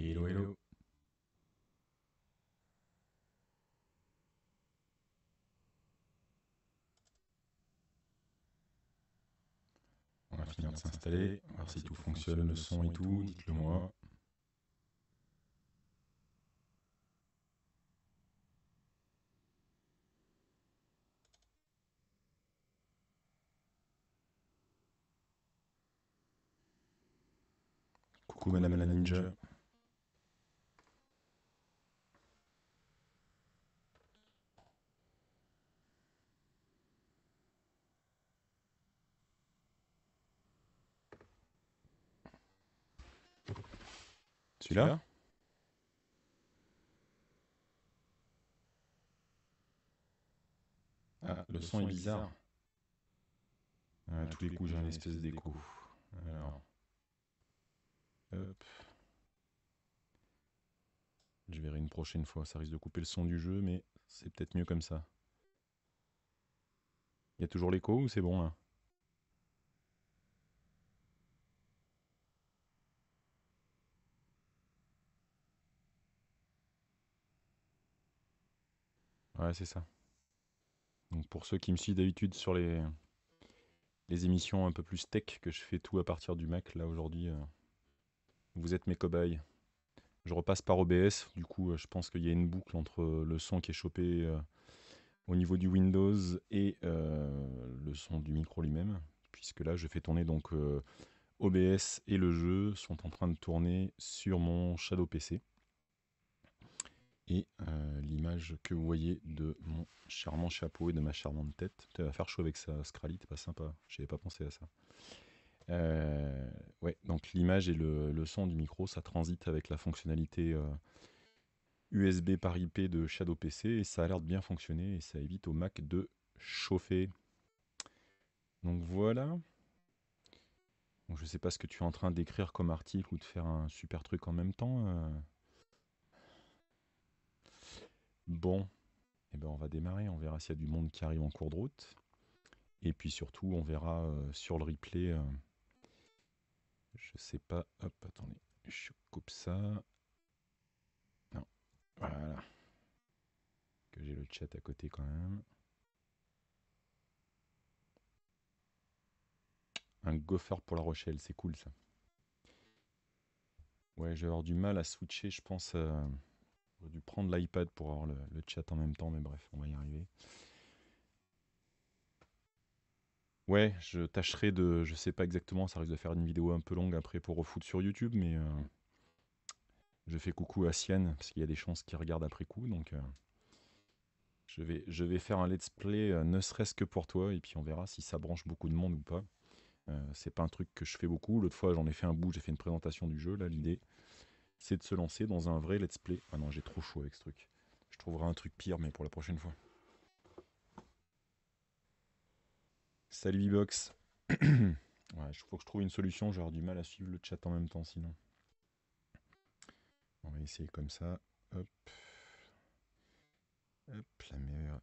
Hello, hello. On va finir de s'installer, voir si tout fonctionne, le son et tout, dites-le moi. Coucou Madame la Ninja. là ah, ah, le, son, est bizarre. À ah, ah, tous les coups, j'ai un espèce d'écho. Je verrai une prochaine fois. Ça risque de couper le son du jeu, mais c'est peut-être mieux comme ça. Il y a toujours l'écho ou c'est bon là Ouais, c'est ça. Donc pour ceux qui me suivent d'habitude sur les, les émissions un peu plus tech que je fais tout à partir du Mac, là aujourd'hui, euh, vous êtes mes cobayes. Je repasse par OBS, du coup euh, je pense qu'il y a une boucle entre le son qui est chopé euh, au niveau du Windows et le son du micro lui-même, puisque là je fais tourner donc OBS et le jeu sont en train de tourner sur mon Shadow PC et euh, l'image que vous voyez de mon charmant chapeau et de ma charmante tête. Tu faire chaud avec ça, Scrally, t'es pas sympa, j'avais pas pensé à ça. Euh, ouais, donc l'image et le, son du micro, ça transite avec la fonctionnalité USB euh, par IP de Shadow PC et ça a l'air de bien fonctionner et ça évite au Mac de chauffer. Donc voilà. Je je sais pas ce que tu es en train d'écrire comme article ou de faire un super truc en même temps. Bon, eh ben on va démarrer, on verra s'il y a du monde qui arrive en cours de route. Et puis surtout, on verra euh, sur le replay. Euh, je sais pas. Hop, attendez, je coupe ça. Non, voilà. Que j'ai le chat à côté quand même. Un gopher pour La Rochelle, c'est cool ça. Ouais, je vais avoir du mal à switcher, je pense. Euh, J'aurais dû prendre l'iPad pour avoir le, chat en même temps, mais bref, on va y arriver. Ouais, je tâcherai de. Je sais pas exactement, ça risque de faire une vidéo un peu longue après pour refoutre sur YouTube, mais euh, je fais coucou à Sienne, parce qu'il y a des chances qu'il regarde après coup, donc. Euh, je vais, je vais faire un let's play, euh, ne serait-ce que pour toi, et puis on verra si ça branche beaucoup de monde ou pas. c'est pas un truc que je fais beaucoup. L'autre fois, j'en ai fait un bout, j'ai fait une présentation du jeu. Là, l'idée, c'est de se lancer dans un vrai let's play. Ah non, j'ai trop chaud avec ce truc. Je trouverai un truc pire, mais pour la prochaine fois. Salut Vbox box ouais, il faut que je trouve une solution. J'aurai du mal à suivre le chat en même temps, sinon. On va essayer comme ça. Hop. Hop, la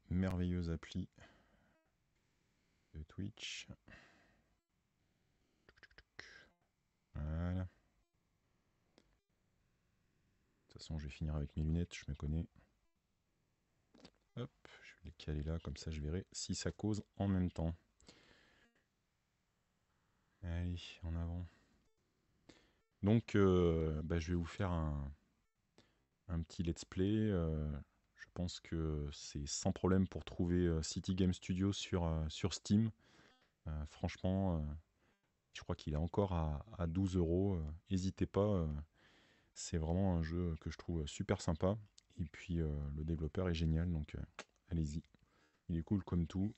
merveilleuse appli de Twitch. Voilà. De toute façon, je vais finir avec mes lunettes, je me connais. Hop, je vais les caler là, comme ça je verrai si ça cause en même temps. Allez, en avant. Donc, euh, bah, je vais vous faire un, petit let's play. Euh, je pense que c'est sans problème pour trouver euh, City Game Studio sur, sur Steam. franchement, je crois qu'il est encore à, à 12 euros. N'hésitez pas c'est vraiment un jeu que je trouve super sympa. Et puis euh, le développeur est génial, donc euh, allez-y. Il est cool comme tout.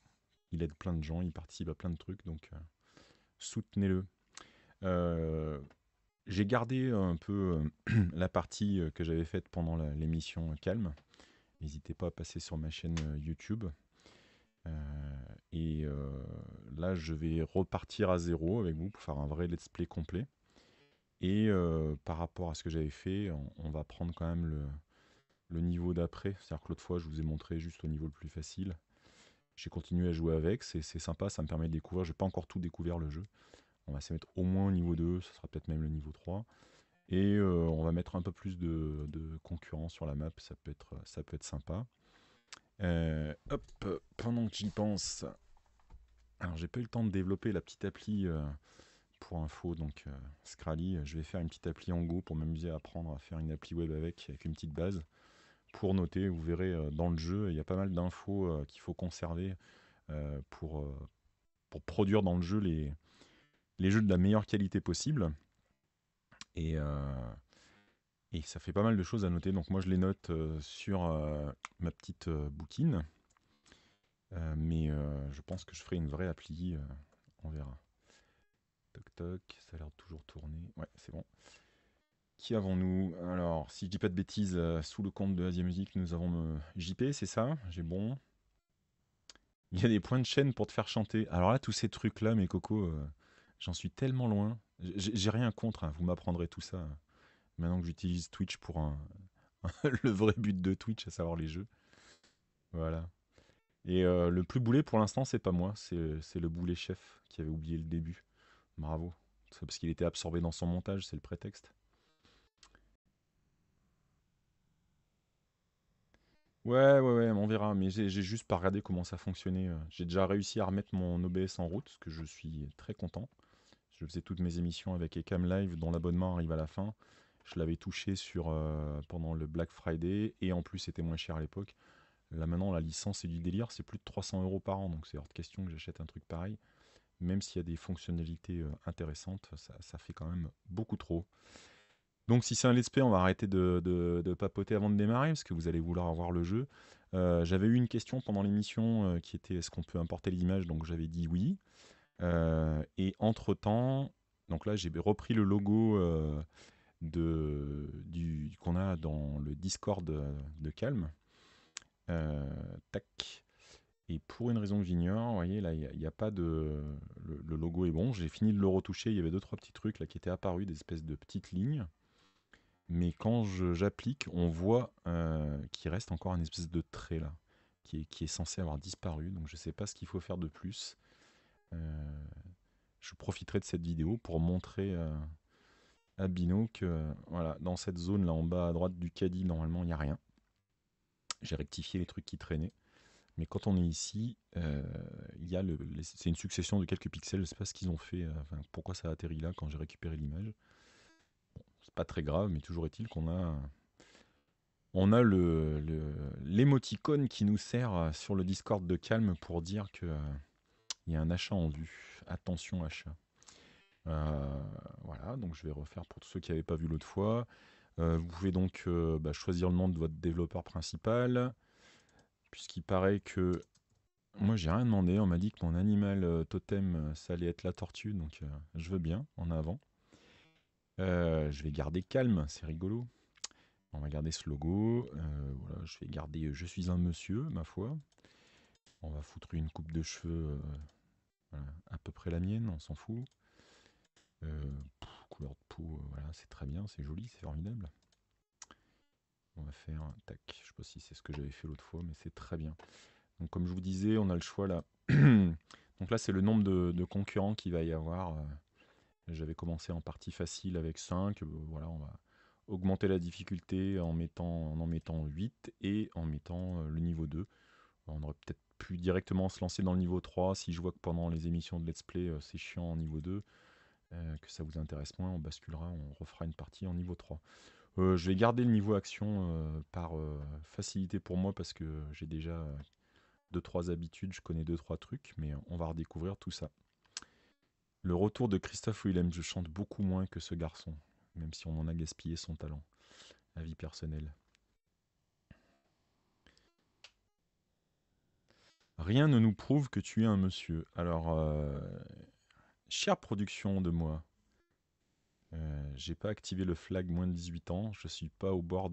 Il aide plein de gens, il participe à plein de trucs, donc euh, soutenez-le. j'ai gardé un peu la partie que j'avais faite pendant l'émission Calme. N'hésitez pas à passer sur ma chaîne YouTube. et là, je vais repartir à zéro avec vous pour faire un vrai let's play complet. Et par rapport à ce que j'avais fait, on, va prendre quand même le, niveau d'après. C'est-à-dire que l'autre fois, je vous ai montré juste au niveau le plus facile. J'ai continué à jouer avec, c'est sympa, ça me permet de découvrir. Je n'ai pas encore tout découvert le jeu. On va se mettre au moins au niveau 2, ce sera peut-être même le niveau 3. Et on va mettre un peu plus de, concurrents concurrence sur la map, ça peut être, sympa. Euh, hop, pendant que j'y pense, alors j'ai pas eu le temps de développer la petite appli pour info, donc euh, Scrally, euh, je vais faire une petite appli en Go pour m'amuser à apprendre à faire une appli web avec, avec une petite base. Pour noter, vous verrez euh, dans le jeu, il y a pas mal d'infos qu'il faut conserver pour, pour produire dans le jeu les, les jeux de la meilleure qualité possible. et ça fait pas mal de choses à noter. Donc moi, je les note sur ma petite bouquine. mais je pense que je ferai une vraie appli. on verra. Toc ça a l'air toujours tourné. Ouais, c'est bon. Qui avons-nous Alors, si je dis pas de bêtises, euh, sous le compte de Asia Music, nous avons euh, JP, c'est ça J'ai bon. Il y a des points de chaîne pour te faire chanter. Alors là, tous ces trucs-là, mes cocos, euh, j'en suis tellement loin. J'ai rien contre, hein, vous m'apprendrez tout ça. Hein, maintenant que j'utilise Twitch pour le vrai but de Twitch, à savoir les jeux. Voilà. Et le plus boulet, pour l'instant, c'est pas moi, c'est le boulet chef qui avait oublié le début. Bravo. C'est parce qu'il était absorbé dans son montage, c'est le prétexte. Ouais, ouais, ouais, on verra. Mais j'ai juste pas regardé comment ça fonctionnait. Euh. J'ai déjà réussi à remettre mon OBS en route, ce que je suis très content. Je faisais toutes mes émissions avec Ecam Live, dont l'abonnement arrive à la fin. Je l'avais touché sur, euh, pendant le Black Friday, et en plus, c'était moins cher à l'époque. Là, maintenant, la licence, c'est du délire. C'est plus de 300 euros par an, donc c'est hors de question que j'achète un truc pareil même s'il y a des fonctionnalités euh, intéressantes, ça, fait quand même beaucoup trop. Donc si c'est un let's play, on va arrêter de, papoter avant de démarrer, parce que vous allez vouloir avoir le jeu. Euh, j'avais eu une question pendant l'émission euh, qui était est-ce qu'on peut importer l'image Donc j'avais dit oui. et entre-temps, donc là j'ai repris le logo de, qu'on a dans le Discord de, Calme. tac. Et pour une raison que j'ignore, vous voyez, là, il n'y a, pas de. Le, logo est bon. J'ai fini de le retoucher. Il y avait deux, trois petits trucs là qui étaient apparus, des espèces de petites lignes. Mais quand j'applique, on voit euh, qu'il reste encore un espèce de trait là, qui est, censé avoir disparu. Donc je ne sais pas ce qu'il faut faire de plus. Euh, je profiterai de cette vidéo pour montrer euh, à Bino que voilà, dans cette zone là en bas à droite du caddie, normalement il n'y a rien. J'ai rectifié les trucs qui traînaient. Mais quand on est ici, euh, il c'est une succession de quelques pixels. Je sais pas ce qu'ils ont fait, euh, pourquoi ça a atterri là quand j'ai récupéré l'image. c'est pas très grave, mais toujours est-il qu'on a, on a le, l'émoticône qui nous sert euh, sur le Discord de Calme pour dire qu'il y a un achat en vue. Attention achat. voilà, donc je vais refaire pour tous ceux qui n'avaient pas vu l'autre fois. vous pouvez donc bah, choisir le nom de votre développeur principal puisqu'il paraît que moi j'ai rien demandé, on m'a dit que mon animal euh, totem euh, ça allait être la tortue, donc euh, je veux bien en avant. je vais garder calme, c'est rigolo. On va garder ce logo. voilà, je vais garder je suis un monsieur, ma foi. On va foutre une coupe de cheveux à peu près la mienne, on s'en fout. couleur de peau, voilà, c'est très bien, c'est joli, c'est formidable on va faire, un tac, je sais pas si c'est ce que j'avais fait l'autre fois, mais c'est très bien. Donc comme je vous disais, on a le choix là. Donc là, c'est le nombre de, concurrents qu'il va y avoir. Euh. J'avais commencé en partie facile avec 5. Euh, voilà, on va augmenter la difficulté en, mettant, en en mettant 8 et en mettant euh, le niveau 2. On aurait peut-être pu directement se lancer dans le niveau 3. Si je vois que pendant les émissions de let's play, c'est chiant en niveau 2, que ça vous intéresse moins, on basculera, on refera une partie en niveau 3. Euh, je vais garder le niveau action euh, par euh, facilité pour moi parce que j'ai déjà 2-3 habitudes, je connais 2-3 trucs, mais on va redécouvrir tout ça. Le retour de Christophe Willem, je chante beaucoup moins que ce garçon, même si on en a gaspillé son talent. Avis personnel. Rien ne nous prouve que tu es un monsieur. Alors, chère production de moi, euh, j'ai pas activé le flag moins de 18 ans. Je suis pas au bord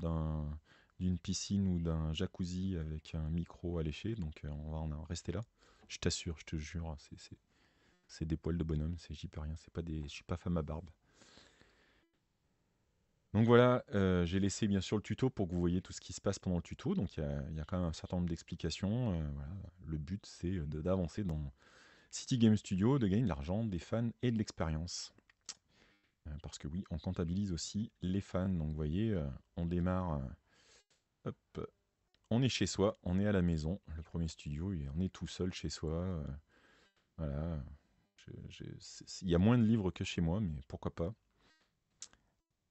d'une piscine ou d'un jacuzzi avec un micro alléché, donc euh, on va en rester là. Je t'assure, je te jure, c'est, des poils de bonhomme, c'est, j'y peux rien, c'est pas des, je suis pas femme à barbe. Donc voilà, euh, j'ai laissé bien sûr le tuto pour que vous voyez tout ce qui se passe pendant le tuto, donc il y, a, quand même un certain nombre d'explications. Le but c'est d'avancer dans City Game Studio, de gagner de l'argent, des fans et de l'expérience. Euh, parce que oui, on comptabilise aussi les fans. Donc vous voyez, euh, on démarre, euh, hop, on est chez soi, on est à la maison, le premier studio, Et on est tout seul chez soi. voilà, il y a moins de livres que chez moi, mais pourquoi pas.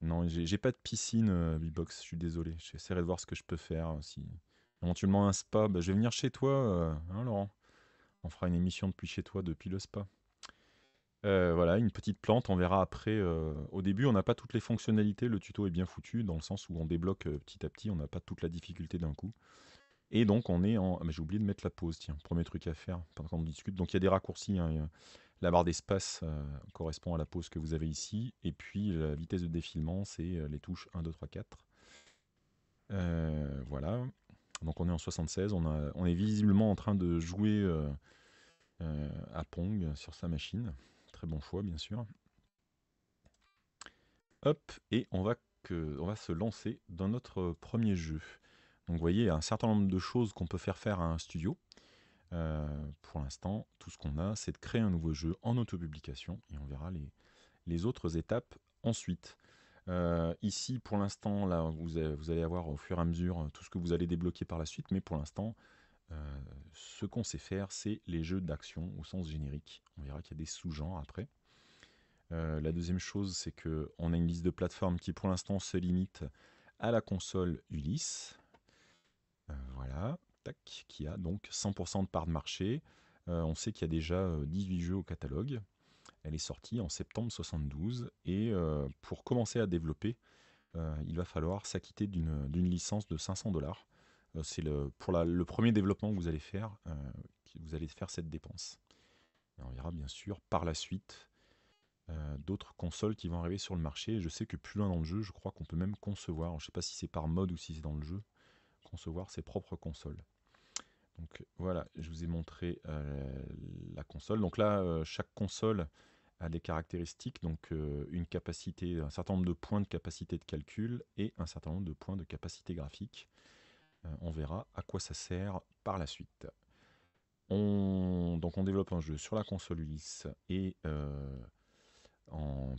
Non, j'ai pas de piscine, b je suis désolé. J'essaierai de voir ce que je peux faire. aussi. éventuellement un spa, bah, je vais venir chez toi, hein, Laurent. On fera une émission depuis chez toi, depuis le spa. Euh, voilà, une petite plante, on verra après. Euh, au début, on n'a pas toutes les fonctionnalités, le tuto est bien foutu, dans le sens où on débloque euh, petit à petit, on n'a pas toute la difficulté d'un coup. Et donc, on est en... Ah, j'ai oublié de mettre la pause, tiens, premier truc à faire pendant qu'on discute. Donc, il y a des raccourcis, hein, la barre d'espace correspond à la pause que vous avez ici, et puis la vitesse de défilement, c'est les touches 1, 2, 3, 4. voilà, donc on est en 76, on, est visiblement en train de jouer à Pong sur sa machine bon choix, bien sûr. Hop, et on va, que, on va se lancer dans notre premier jeu. Donc vous voyez, un certain nombre de choses qu'on peut faire faire à un studio. Euh, pour l'instant, tout ce qu'on a, c'est de créer un nouveau jeu en autopublication, et on verra les, les autres étapes ensuite. Euh, ici, pour l'instant, là, vous, vous, allez avoir au fur et à mesure tout ce que vous allez débloquer par la suite, mais pour l'instant, euh, ce qu'on sait faire, c'est les jeux d'action au sens générique. On verra qu'il y a des sous-genres après. Euh, la deuxième chose, c'est qu'on a une liste de plateformes qui pour l'instant se limite à la console Ulysse. Euh, voilà, tac, qui a donc 100% de part de marché. on sait qu'il y a déjà 18 jeux au catalogue. Elle est sortie en septembre 72 et pour commencer à développer, il va falloir s'acquitter d'une licence de 500 dollars euh, c'est le, pour le premier développement que vous allez faire, euh, vous allez faire cette dépense. on verra bien sûr par la suite euh, d'autres consoles qui vont arriver sur le marché. Je sais que plus loin dans le jeu, je crois qu'on peut même concevoir, je ne sais pas si c'est par mode ou si c'est dans le jeu, concevoir ses propres consoles. Donc voilà, je vous ai montré la console. Donc là, chaque console a des caractéristiques, donc une capacité, un certain nombre de points de capacité de calcul et un certain nombre de points de capacité graphique. Euh, on verra à quoi ça sert par la suite. On, donc on développe un jeu sur la console Ulysse et euh,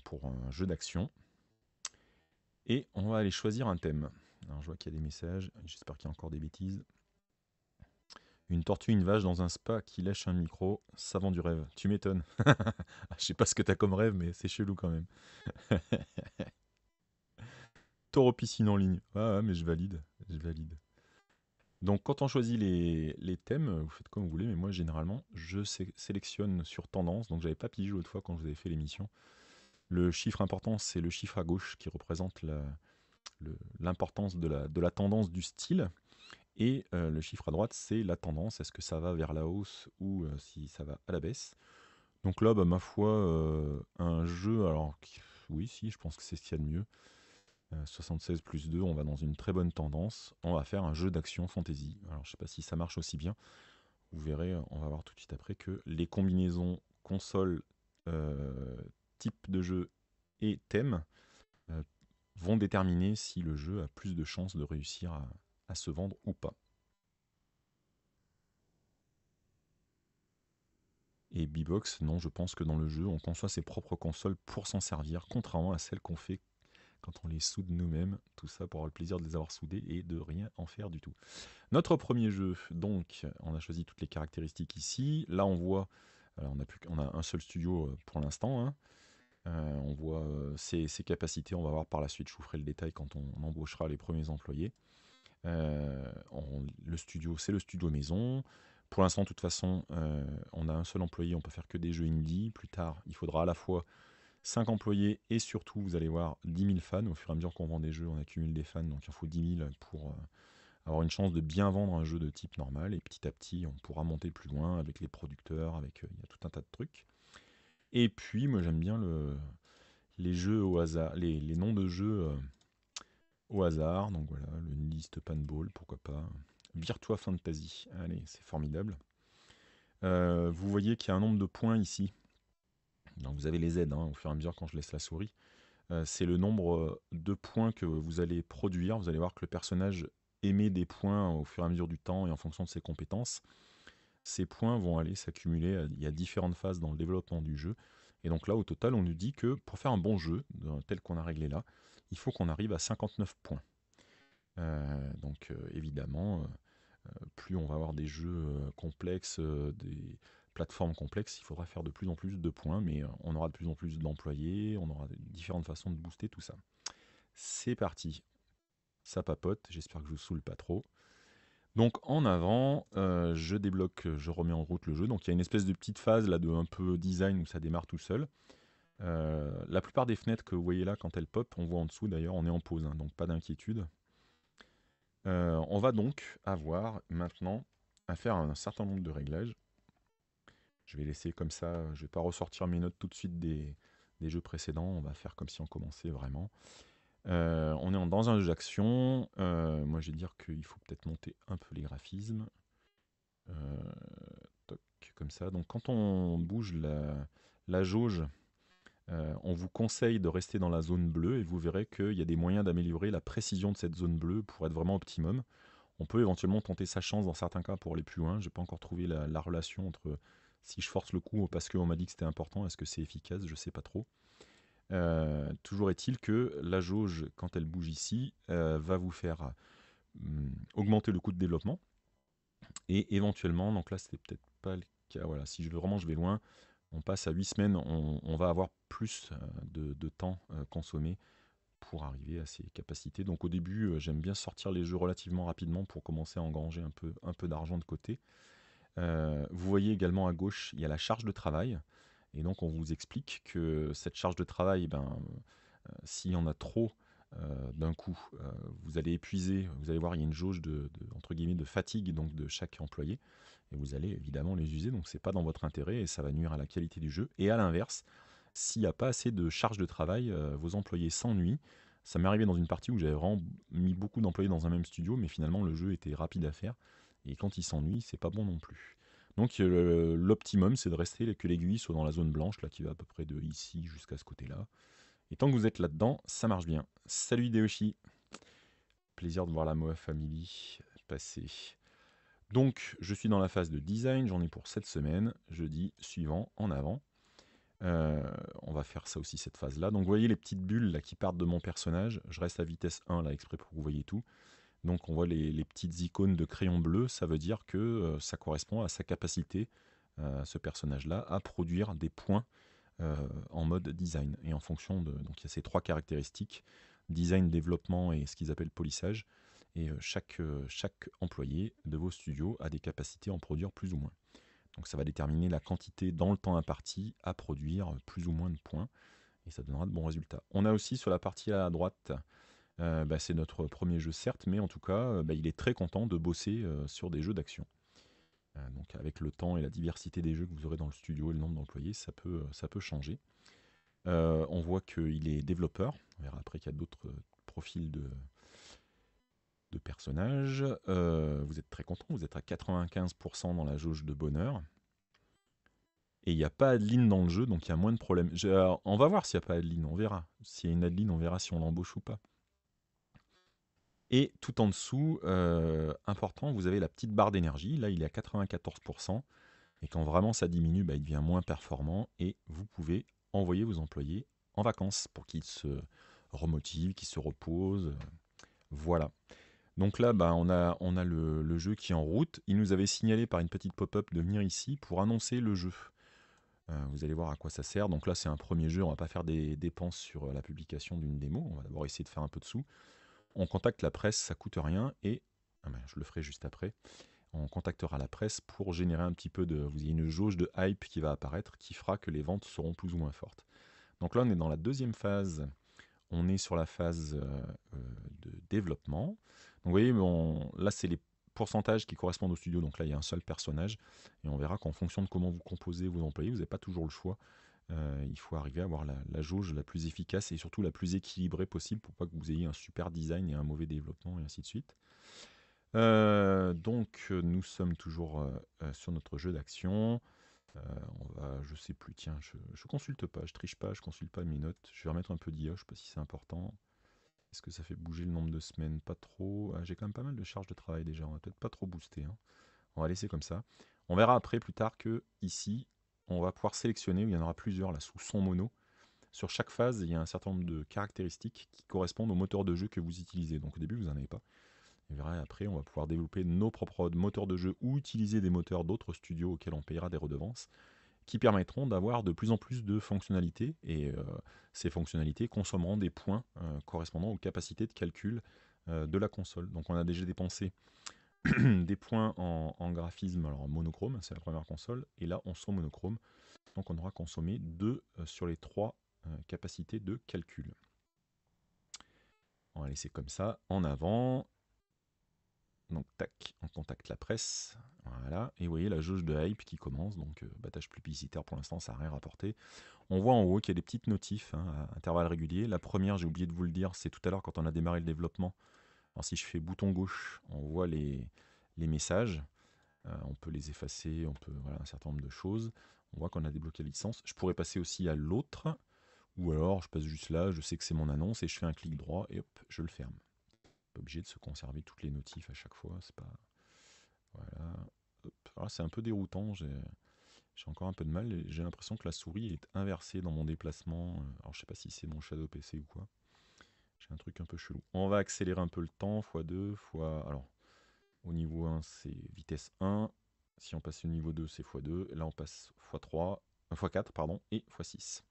pour un jeu d'action. Et on va aller choisir un thème. je vois qu'il y a des messages, j'espère qu'il y a encore des bêtises. Une tortue, une vache dans un spa qui lâche un micro, ça du rêve. Tu m'étonnes. Ah, je sais pas ce que tu as comme rêve, mais c'est chelou quand même. Taureau piscine en ligne. Ah mais je valide, je valide. Donc quand on choisit les, thèmes, vous faites comme vous voulez, mais moi généralement, je sélectionne sur tendance, donc j'avais pas pigé l'autre fois quand je vous avais fait l'émission. Le chiffre important, c'est le chiffre à gauche qui représente l'importance de la, tendance du style. Et euh, le chiffre à droite, c'est la tendance. Est-ce que ça va vers la hausse ou euh, si ça va à la baisse Donc là, bah, ma foi, euh, un jeu, alors oui, si, je pense que c'est ce qu'il y a de mieux. 76 euh, plus 2, on va dans une très bonne tendance. On va faire un jeu d'action fantasy. Alors je sais pas si ça marche aussi bien. Vous verrez, on va voir tout de suite après que les combinaisons console, euh, type de jeu et thème euh, vont déterminer si le jeu a plus de chances de réussir à, à se vendre ou pas. Et B-Box, non, je pense que dans le jeu, on conçoit ses propres consoles pour s'en servir, contrairement à celles qu'on fait quand on les soude nous-mêmes, tout ça pour avoir le plaisir de les avoir soudés et de rien en faire du tout. Notre premier jeu, donc, on a choisi toutes les caractéristiques ici. Là, on voit, on, a un seul studio euh, pour l'instant. Hein. Euh, on voit euh, ses, capacités, on va voir par la suite, je vous ferai le détail quand on, embauchera les premiers employés. le studio, c'est le studio maison. Pour l'instant, de toute façon, on a un seul employé, on peut faire que des jeux indie. Plus tard, il faudra à la fois 5 employés et surtout, vous allez voir, 10 000 fans. Au fur et à mesure qu'on vend des jeux, on accumule des fans, donc il faut 10 000 pour euh, avoir une chance de bien vendre un jeu de type normal. Et petit à petit, on pourra monter plus loin avec les producteurs, avec euh, il y a tout un tas de trucs. Et puis, moi j'aime bien le, les jeux au hasard, les, noms de jeux euh, au hasard. Donc voilà, le list Panball, pourquoi pas. Virtua Fantasy, allez, c'est formidable. vous voyez qu'il y a un nombre de points ici vous avez les aides hein, au fur et à mesure quand je laisse la souris, euh, c'est le nombre euh, de points que vous allez produire. Vous allez voir que le personnage émet des points au fur et à mesure du temps et en fonction de ses compétences. Ces points vont aller s'accumuler, il y a différentes phases dans le développement du jeu. Et donc là, au total, on nous dit que pour faire un bon jeu, tel qu'on a réglé là, il faut qu'on arrive à 59 points. Euh, donc évidemment, plus on va avoir des jeux complexes, des, plateforme complexe, il faudra faire de plus en plus de points, mais euh, on aura de plus en plus d'employés, on aura différentes façons de booster tout ça. C'est parti, ça papote, j'espère que je vous saoule pas trop. Donc en avant, euh, je débloque, euh, je remets en route le jeu. Donc il y a une espèce de petite phase là de un peu design où ça démarre tout seul. la plupart des fenêtres que vous voyez là, quand elles pop, on voit en dessous d'ailleurs, on est en pause, hein, donc pas d'inquiétude. on va donc avoir maintenant à faire un certain nombre de réglages. Je vais laisser comme ça, euh, je vais pas ressortir mes notes tout de suite des, jeux précédents, on va faire comme si on commençait vraiment. Euh, on est dans un jeu d'action, euh, moi je vais dire qu'il faut peut-être monter un peu les graphismes. toc, comme ça, donc quand on bouge la, la jauge, on vous conseille de rester dans la zone bleue et vous verrez qu'il y a des moyens d'améliorer la précision de cette zone bleue pour être vraiment optimum. On peut éventuellement tenter sa chance dans certains cas pour aller plus loin. Je n'ai pas encore trouvé la relation entre si je force le coup parce qu'on m'a dit que c'était important, est-ce que c'est efficace Je ne sais pas trop. Euh, toujours est-il que la jauge, quand elle bouge ici, euh, va vous faire hmm, augmenter le coût de développement. Et éventuellement, donc là c'était peut-être pas le cas, voilà, si je veux vraiment je vais loin, on passe à 8 semaines, on, va avoir plus euh, de, temps consommé pour arriver à ces capacités. Donc au début, j'aime bien sortir les jeux relativement rapidement pour commencer à engranger un peu, un peu d'argent de côté. Euh, vous voyez également à gauche, il y a la charge de travail. Et donc, on vous explique que cette charge de travail, ben, euh, s'il y en a trop euh, d'un coup, vous allez épuiser. Vous allez voir, il y a une jauge de, entre guillemets, de fatigue donc de chaque employé. Et vous allez évidemment les user. Donc, ce n'est pas dans votre intérêt et ça va nuire à la qualité du jeu. Et à l'inverse, s'il n'y a pas assez de charge de travail, vos employés s'ennuient. Ça m'est arrivé dans une partie où j'avais vraiment mis beaucoup d'employés dans un même studio, mais finalement, le jeu était rapide à faire. Et quand il s'ennuie, c'est pas bon non plus. Donc euh, l'optimum, c'est de rester que l'aiguille soit dans la zone blanche, là qui va à peu près de ici jusqu'à ce côté-là. Et tant que vous êtes là-dedans, ça marche bien. Salut Deoshi. Plaisir de voir la Moa Family passer. Donc je suis dans la phase de design, j'en ai pour cette semaine, jeudi suivant, en avant. Euh, on va faire ça aussi cette phase là. Donc vous voyez les petites bulles là qui partent de mon personnage, je reste à vitesse 1 là exprès pour que vous voyez tout. Donc on voit les, petites icônes de crayon bleu, ça veut dire que euh, ça correspond à sa capacité, euh, ce personnage-là, à produire des points euh, en mode design. Et en fonction de... Donc il y a ces trois caractéristiques, design, développement et ce qu'ils appellent polissage. Et chaque, chaque employé de vos studios a des capacités à en produire plus ou moins. Donc ça va déterminer la quantité dans le temps imparti à produire plus ou moins de points. Et ça donnera de bons résultats. On a aussi sur la partie à droite euh, bah, c'est notre premier jeu, certes, mais en tout cas, euh, bah, il est très content de bosser euh, sur des jeux d'action. donc, avec le temps et la diversité des jeux que vous aurez dans le studio et le nombre d'employés, ça peut, ça peut changer. on voit qu'il est développeur. On verra après qu'il y a d'autres profils de, de personnages. vous êtes très content. Vous êtes à 95% dans la jauge de bonheur. Et il n'y a pas Adeline dans le jeu, donc il y a moins de problèmes. on va voir s'il n'y a pas Adeline, on verra. S'il y a une Adeline, on verra si on l'embauche ou pas. Et tout en dessous, euh, important, vous avez la petite barre d'énergie. Là, il est à 94%. Et quand vraiment ça diminue, bah, il devient moins performant. Et vous pouvez envoyer vos employés en vacances pour qu'ils se remotivent, qu'ils se reposent. Voilà. Donc là, bah, on a, on a le, jeu qui est en route. Il nous avait signalé par une petite pop-up de venir ici pour annoncer le jeu. Euh, vous allez voir à quoi ça sert. Donc là, c'est un premier jeu. On va pas faire des dépenses sur la publication d'une démo. On va d'abord essayer de faire un peu de sous on contacte la presse, ça coûte rien et ah ben, je le ferai juste après. On contactera la presse pour générer un petit peu de. Vous avez une jauge de hype qui va apparaître qui fera que les ventes seront plus ou moins fortes. Donc là, on est dans la deuxième phase. On est sur la phase euh, euh, de développement. Donc vous voyez, bon, là, c'est les pourcentages qui correspondent au studio. Donc là, il y a un seul personnage. Et on verra qu'en fonction de comment vous composez vous employez vous n'avez pas toujours le choix euh, il faut arriver à avoir la, jauge la plus efficace et surtout la plus équilibrée possible pour pas que vous ayez un super design et un mauvais développement et ainsi de suite. Euh, donc euh, nous sommes toujours sur notre jeu d'action. on va, je sais plus, tiens, je, consulte pas, je triche pas, je consulte pas mes notes. Je vais remettre un peu d'io je sais pas si c'est important. Est-ce que ça fait bouger le nombre de semaines Pas trop. Ah, j'ai quand même pas mal de charges de travail déjà, on va peut-être pas trop booster. Hein. On va laisser comme ça. On verra après plus tard que ici, on va pouvoir sélectionner, il y en aura plusieurs là sous son mono. Sur chaque phase, il y a un certain nombre de caractéristiques qui correspondent au moteur de jeu que vous utilisez. Donc au début, vous n'en avez pas. après, on va pouvoir développer nos propres moteurs de jeu ou utiliser des moteurs d'autres studios auxquels on payera des redevances qui permettront d'avoir de plus en plus de fonctionnalités et euh, ces fonctionnalités consommeront des points euh, correspondant aux capacités de calcul euh, de la console. Donc on a déjà dépensé des points en, graphisme, alors en monochrome, c'est la première console, et là on sent monochrome, donc on aura consommé 2 euh, sur les 3 euh, capacités de calcul. On va laisser comme ça, en avant, donc tac, on contacte la presse, voilà, et vous voyez la jauge de hype qui commence, donc bataille euh, battage publicitaire pour l'instant ça n'a rien rapporté. On voit en haut qu'il y a des petites notifs hein, à intervalles réguliers, la première j'ai oublié de vous le dire, c'est tout à l'heure quand on a démarré le développement, alors si je fais bouton gauche, on voit les, messages. Euh, on peut les effacer, on peut voilà, un certain nombre de choses. On voit qu'on a débloqué la licence. Je pourrais passer aussi à l'autre, ou alors je passe juste là, je sais que c'est mon annonce et je fais un clic droit et hop, je le ferme. Pas obligé de se conserver toutes les notifs à chaque fois, c'est pas. Voilà. Ah, c'est un peu déroutant, j'ai encore un peu de mal. J'ai l'impression que la souris est inversée dans mon déplacement. Euh, alors je sais pas si c'est mon Shadow PC ou quoi. J'ai un truc un peu chelou. On va accélérer un peu le temps, x2, x... Alors, au niveau 1, c'est vitesse 1. Si on passe au niveau 2, c'est x2. Là, on passe x3, x4, euh, pardon, et x6.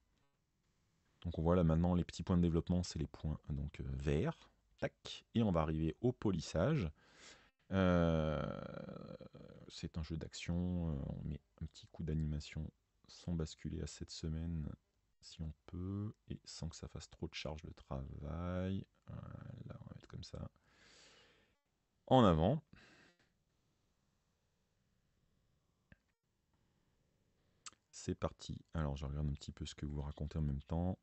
Donc on voit là maintenant les petits points de développement, c'est les points donc euh, verts. Tac. Et on va arriver au polissage. Euh, c'est un jeu d'action. On met un petit coup d'animation sans basculer à cette semaine si on peut, et sans que ça fasse trop de charge de travail. Euh, là, on va mettre comme ça. En avant. C'est parti. Alors, je regarde un petit peu ce que vous racontez en même temps.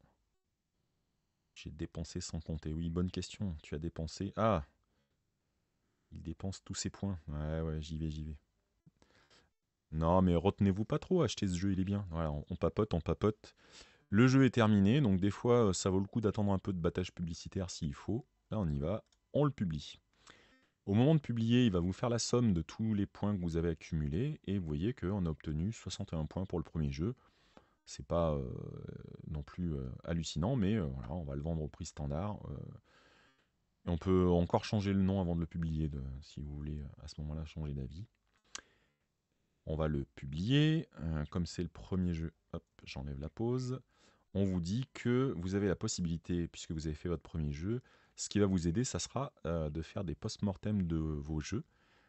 J'ai dépensé sans compter. Oui, bonne question. Tu as dépensé. Ah Il dépense tous ses points. Ouais, ouais, j'y vais, j'y vais. Non, mais retenez-vous pas trop, achetez ce jeu, il est bien. Voilà, on papote, on papote. Le jeu est terminé, donc des fois euh, ça vaut le coup d'attendre un peu de battage publicitaire s'il faut. Là on y va, on le publie. Au moment de publier, il va vous faire la somme de tous les points que vous avez accumulés, et vous voyez qu'on a obtenu 61 points pour le premier jeu. C'est pas euh, non plus euh, hallucinant, mais voilà, on va le vendre au prix standard. on peut encore changer le nom avant de le publier, si vous voulez à ce moment-là changer d'avis. On va le publier. comme c'est le premier jeu, hop, j'enlève la pause on vous dit que vous avez la possibilité, puisque vous avez fait votre premier jeu, ce qui va vous aider, ça sera euh, de faire des post-mortem de vos jeux.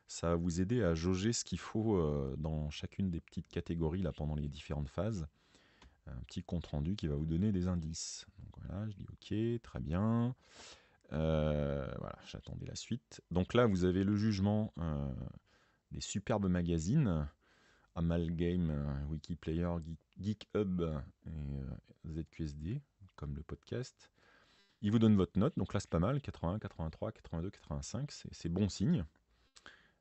Ça va vous aider à jauger ce qu'il faut euh, dans chacune des petites catégories là, pendant les différentes phases. Un petit compte-rendu qui va vous donner des indices. Donc voilà, je dis OK, très bien. Euh, voilà, j'attendais la suite. Donc là, vous avez le jugement des superbes magazines Amalgame, euh, Wikiplayer, GeekHub Hub euh, ZQSD, comme le podcast. Il vous donne votre note, donc là c'est pas mal, 81, 83, 82, 85, c'est bon signe.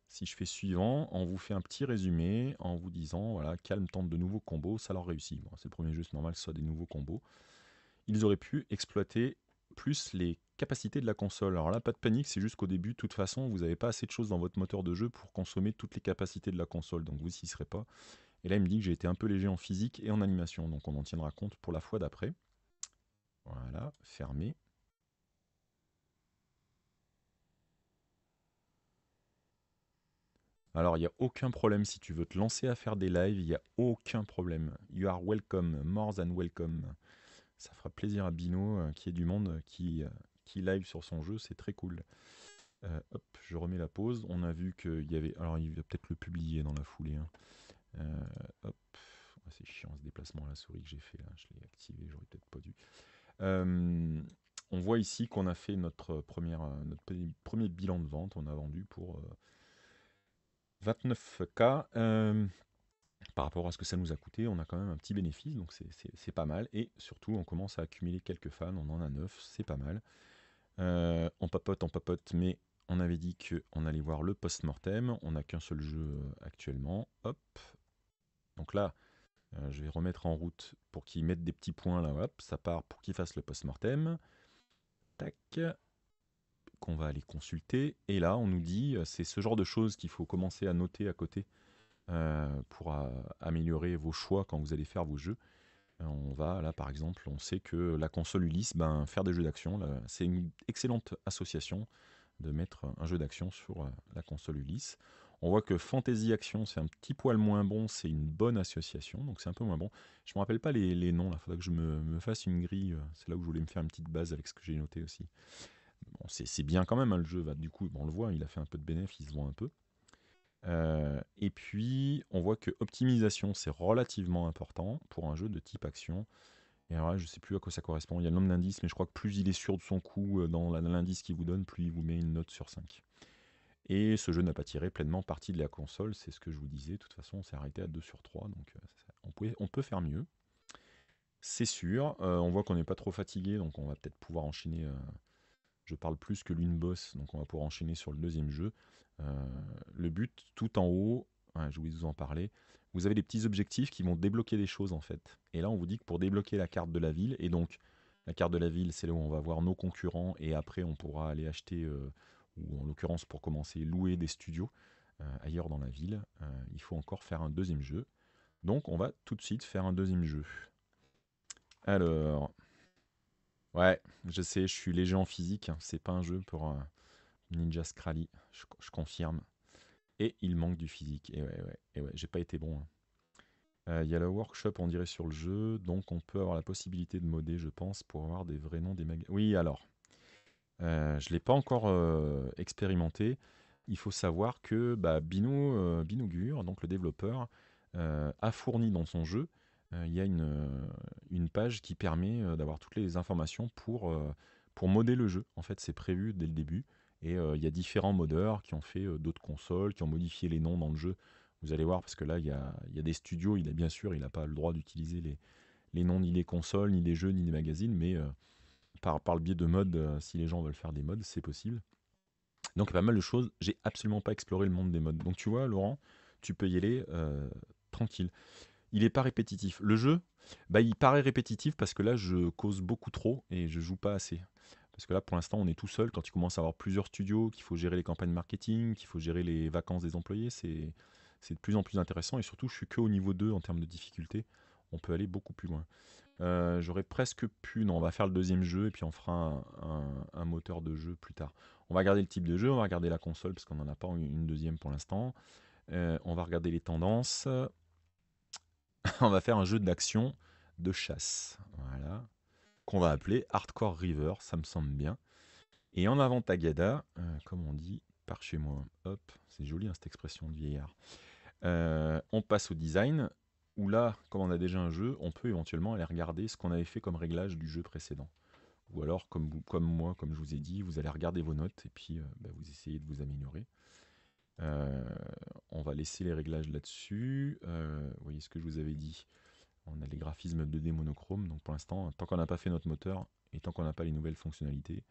Si je fais suivant, on vous fait un petit résumé en vous disant, voilà, calme, tente de nouveaux combos, ça leur réussit. c'est le premier jeu, c'est normal ce soit des nouveaux combos. Ils auraient pu exploiter plus les capacités de la console. Alors là, pas de panique, c'est juste qu'au début, de toute façon, vous n'avez pas assez de choses dans votre moteur de jeu pour consommer toutes les capacités de la console, donc vous n'y serez pas. Et là, il me dit que j'ai été un peu léger en physique et en animation, donc on en tiendra compte pour la fois d'après. Voilà, fermé. Alors, il n'y a aucun problème si tu veux te lancer à faire des lives, il n'y a aucun problème. You are welcome, more than welcome ça fera plaisir à Bino euh, qui est du monde, euh, qui, euh, qui live sur son jeu, c'est très cool. hop, je remets la pause. On a vu qu'il y avait. Alors, il va peut-être le publier dans la foulée. Hein. hop. Ah, c'est chiant ce déplacement à la souris que j'ai fait là. Je l'ai activé, j'aurais peut-être pas dû. on voit ici qu'on a fait notre, première, notre premier bilan de vente. On a vendu pour 29K par rapport à ce que ça nous a coûté, on a quand même un petit bénéfice, donc c'est pas mal. Et surtout, on commence à accumuler quelques fans, on en a neuf, c'est pas mal. Euh, on papote, on papote, mais on avait dit qu'on allait voir le post-mortem, on n'a qu'un seul jeu euh, actuellement, hop. Donc là, euh, je vais remettre en route pour qu'ils mettent des petits points là, hop, ça part pour qu'ils fassent le post-mortem. Tac, qu'on va aller consulter. Et là, on nous dit, c'est ce genre de choses qu'il faut commencer à noter à côté euh, pour euh, améliorer vos choix quand vous allez faire vos jeux. Euh, on va là par exemple, on sait que la console Ulysse, ben, faire des jeux d'action, c'est une excellente association de mettre un jeu d'action sur la console Ulysse. On voit que Fantasy Action, c'est un petit poil moins bon, c'est une bonne association, donc c'est un peu moins bon. Je ne me rappelle pas les, noms, là, faudrait que je me, fasse une grille. C'est là où je voulais me faire une petite base avec ce que j'ai noté aussi. Bon, c'est bien quand même, hein, le jeu va du coup, on le voit, il a fait un peu de bénéfice, il se vend un peu. Euh, et puis, on voit que optimisation, c'est relativement important pour un jeu de type action. Et je ne sais plus à quoi ça correspond. Il y a le nombre d'indices, mais je crois que plus il est sûr de son coup euh, dans l'indice qu'il vous donne, plus il vous met une note sur 5. Et ce jeu n'a pas tiré pleinement parti de la console, c'est ce que je vous disais. De toute façon, on s'est arrêté à 2 sur 3, donc euh, on, peut faire mieux. C'est sûr, on voit qu'on n'est pas trop fatigué, donc on va peut-être pouvoir enchaîner je parle plus que l'une boss, donc on va pouvoir enchaîner sur le deuxième jeu. Euh, le but, tout en haut, je voulais vous en parler, vous avez des petits objectifs qui vont débloquer des choses en fait. Et là, on vous dit que pour débloquer la carte de la ville, et donc la carte de la ville, c'est là où on va voir nos concurrents, et après on pourra aller acheter, euh, ou en l'occurrence pour commencer, louer des studios euh, ailleurs dans la ville. il faut encore faire un deuxième jeu. Donc on va tout de suite faire un deuxième jeu. Alors, Ouais, je sais, je suis léger en physique. Hein. C'est pas un jeu pour euh, Ninja Scrally, je, confirme. Et il manque du physique. Et ouais, et ouais j'ai pas été bon. Hein. Euh, il y a le workshop, on dirait, sur le jeu. Donc on peut avoir la possibilité de modder, je pense, pour avoir des vrais noms des magasins. Oui, alors. Euh, je ne l'ai pas encore expérimenté. Il faut savoir que bah, donc le développeur, a fourni dans son jeu euh, il y a une, euh, page qui permet euh, d'avoir toutes les informations pour, pour modder le jeu. En fait, c'est prévu dès le début. Et il y a différents modeurs qui ont fait d'autres consoles, qui ont modifié les noms dans le jeu. Vous allez voir, parce que là, il y a, des studios, il a bien sûr, il n'a pas le droit d'utiliser les, les noms ni des consoles, ni des jeux, ni des magazines, mais par, par le biais de modes, si les gens veulent faire des modes, c'est possible. Donc il y a pas mal de choses. J'ai absolument pas exploré le monde des modes. Donc tu vois, Laurent, tu peux y aller tranquille il n'est pas répétitif. Le jeu, bah, il paraît répétitif parce que là, je cause beaucoup trop et je joue pas assez. Parce que là, pour l'instant, on est tout seul. Quand tu commence à avoir plusieurs studios, qu'il faut gérer les campagnes marketing, qu'il faut gérer les vacances des employés, c'est de plus en plus intéressant. Et surtout, je suis que au niveau 2 en termes de difficulté. On peut aller beaucoup plus loin. Euh, j'aurais presque pu. Non, on va faire le deuxième jeu et puis on fera un, moteur de jeu plus tard. On va regarder le type de jeu, on va regarder la console parce qu'on n'en a pas une deuxième pour l'instant. Euh, on va regarder les tendances, on va faire un jeu d'action de chasse. Voilà. Qu'on va appeler Hardcore River, ça me semble bien. Et en avant Tagada, euh, comme on dit, par chez moi. Hop, c'est joli hein, cette expression de vieillard. Euh, on passe au design, où là, comme on a déjà un jeu, on peut éventuellement aller regarder ce qu'on avait fait comme réglage du jeu précédent. Ou alors, comme, moi, comme je vous ai dit, vous allez regarder vos notes et puis euh, bah, vous essayez de vous améliorer. Euh, on va laisser les réglages là-dessus. Euh, vous voyez ce que je vous avais dit. On a les graphismes 2D monochrome. Donc pour l'instant, tant qu'on n'a pas fait notre moteur et tant qu'on n'a pas les nouvelles fonctionnalités,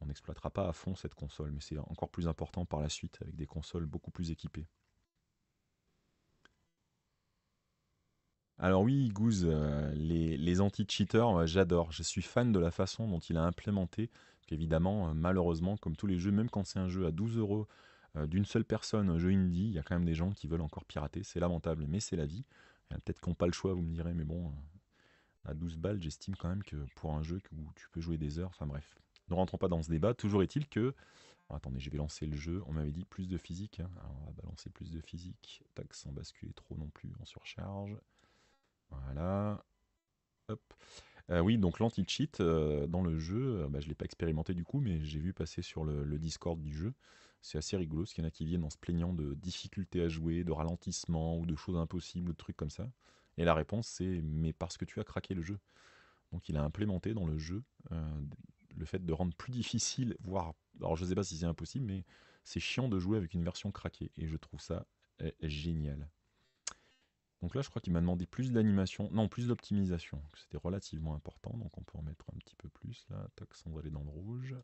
on n'exploitera pas à fond cette console. Mais c'est encore plus important par la suite avec des consoles beaucoup plus équipées. Alors oui, Goose, euh, les, anti-cheaters, j'adore. Je suis fan de la façon dont il a implémenté. Évidemment, malheureusement, comme tous les jeux, même quand c'est un jeu à 12 euros euh, d'une seule personne un jeu indie, il y a quand même des gens qui veulent encore pirater. C'est lamentable, mais c'est la vie. Peut-être qu'on n'a pas le choix, vous me direz, mais bon, euh, à 12 balles, j'estime quand même que pour un jeu où tu peux jouer des heures, enfin bref, ne rentrons pas dans ce débat. Toujours est-il que. Oh, attendez, je vais lancer le jeu. On m'avait dit plus de physique. Hein. Alors on va balancer plus de physique. Tac, sans basculer trop non plus, on surcharge. Voilà. Hop. Euh, oui, donc l'anti-cheat dans le jeu, bah, je ne l'ai pas expérimenté du coup, mais j'ai vu passer sur le, le Discord du jeu c'est assez rigolo, parce qu'il y en a qui viennent en se plaignant de difficultés à jouer, de ralentissement ou de choses impossibles, ou de trucs comme ça. Et la réponse, c'est mais parce que tu as craqué le jeu. Donc il a implémenté dans le jeu euh, le fait de rendre plus difficile, voire, alors je sais pas si c'est impossible, mais c'est chiant de jouer avec une version craquée. Et je trouve ça eh, génial. Donc là, je crois qu'il m'a demandé plus d'animation, non, plus d'optimisation. C'était relativement important, donc on peut en mettre un petit peu plus là. on va aller dans le rouge.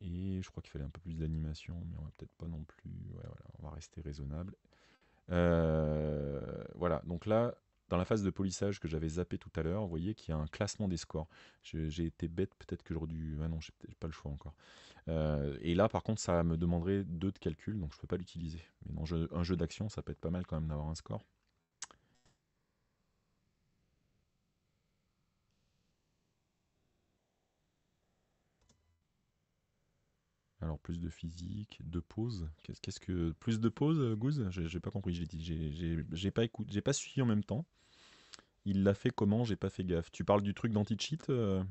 Et je crois qu'il fallait un peu plus d'animation, mais on va peut-être pas non plus. voilà, on va rester raisonnable. Euh, voilà, donc là, dans la phase de polissage que j'avais zappé tout à l'heure, vous voyez qu'il y a un classement des scores. J'ai été bête, peut-être que j'aurais dû... Ah non, j'ai pas le choix encore. Euh, et là, par contre, ça me demanderait deux de calcul, donc je peux pas l'utiliser. Mais dans un jeu d'action, ça peut être pas mal quand même d'avoir un score. plus de physique, de pause. Qu'est-ce que plus de pause, Goose euh, J'ai pas compris. J'ai dit, j'ai pas j'ai pas suivi en même temps. Il l'a fait comment J'ai pas fait gaffe. Tu parles du truc d'anti-cheat euh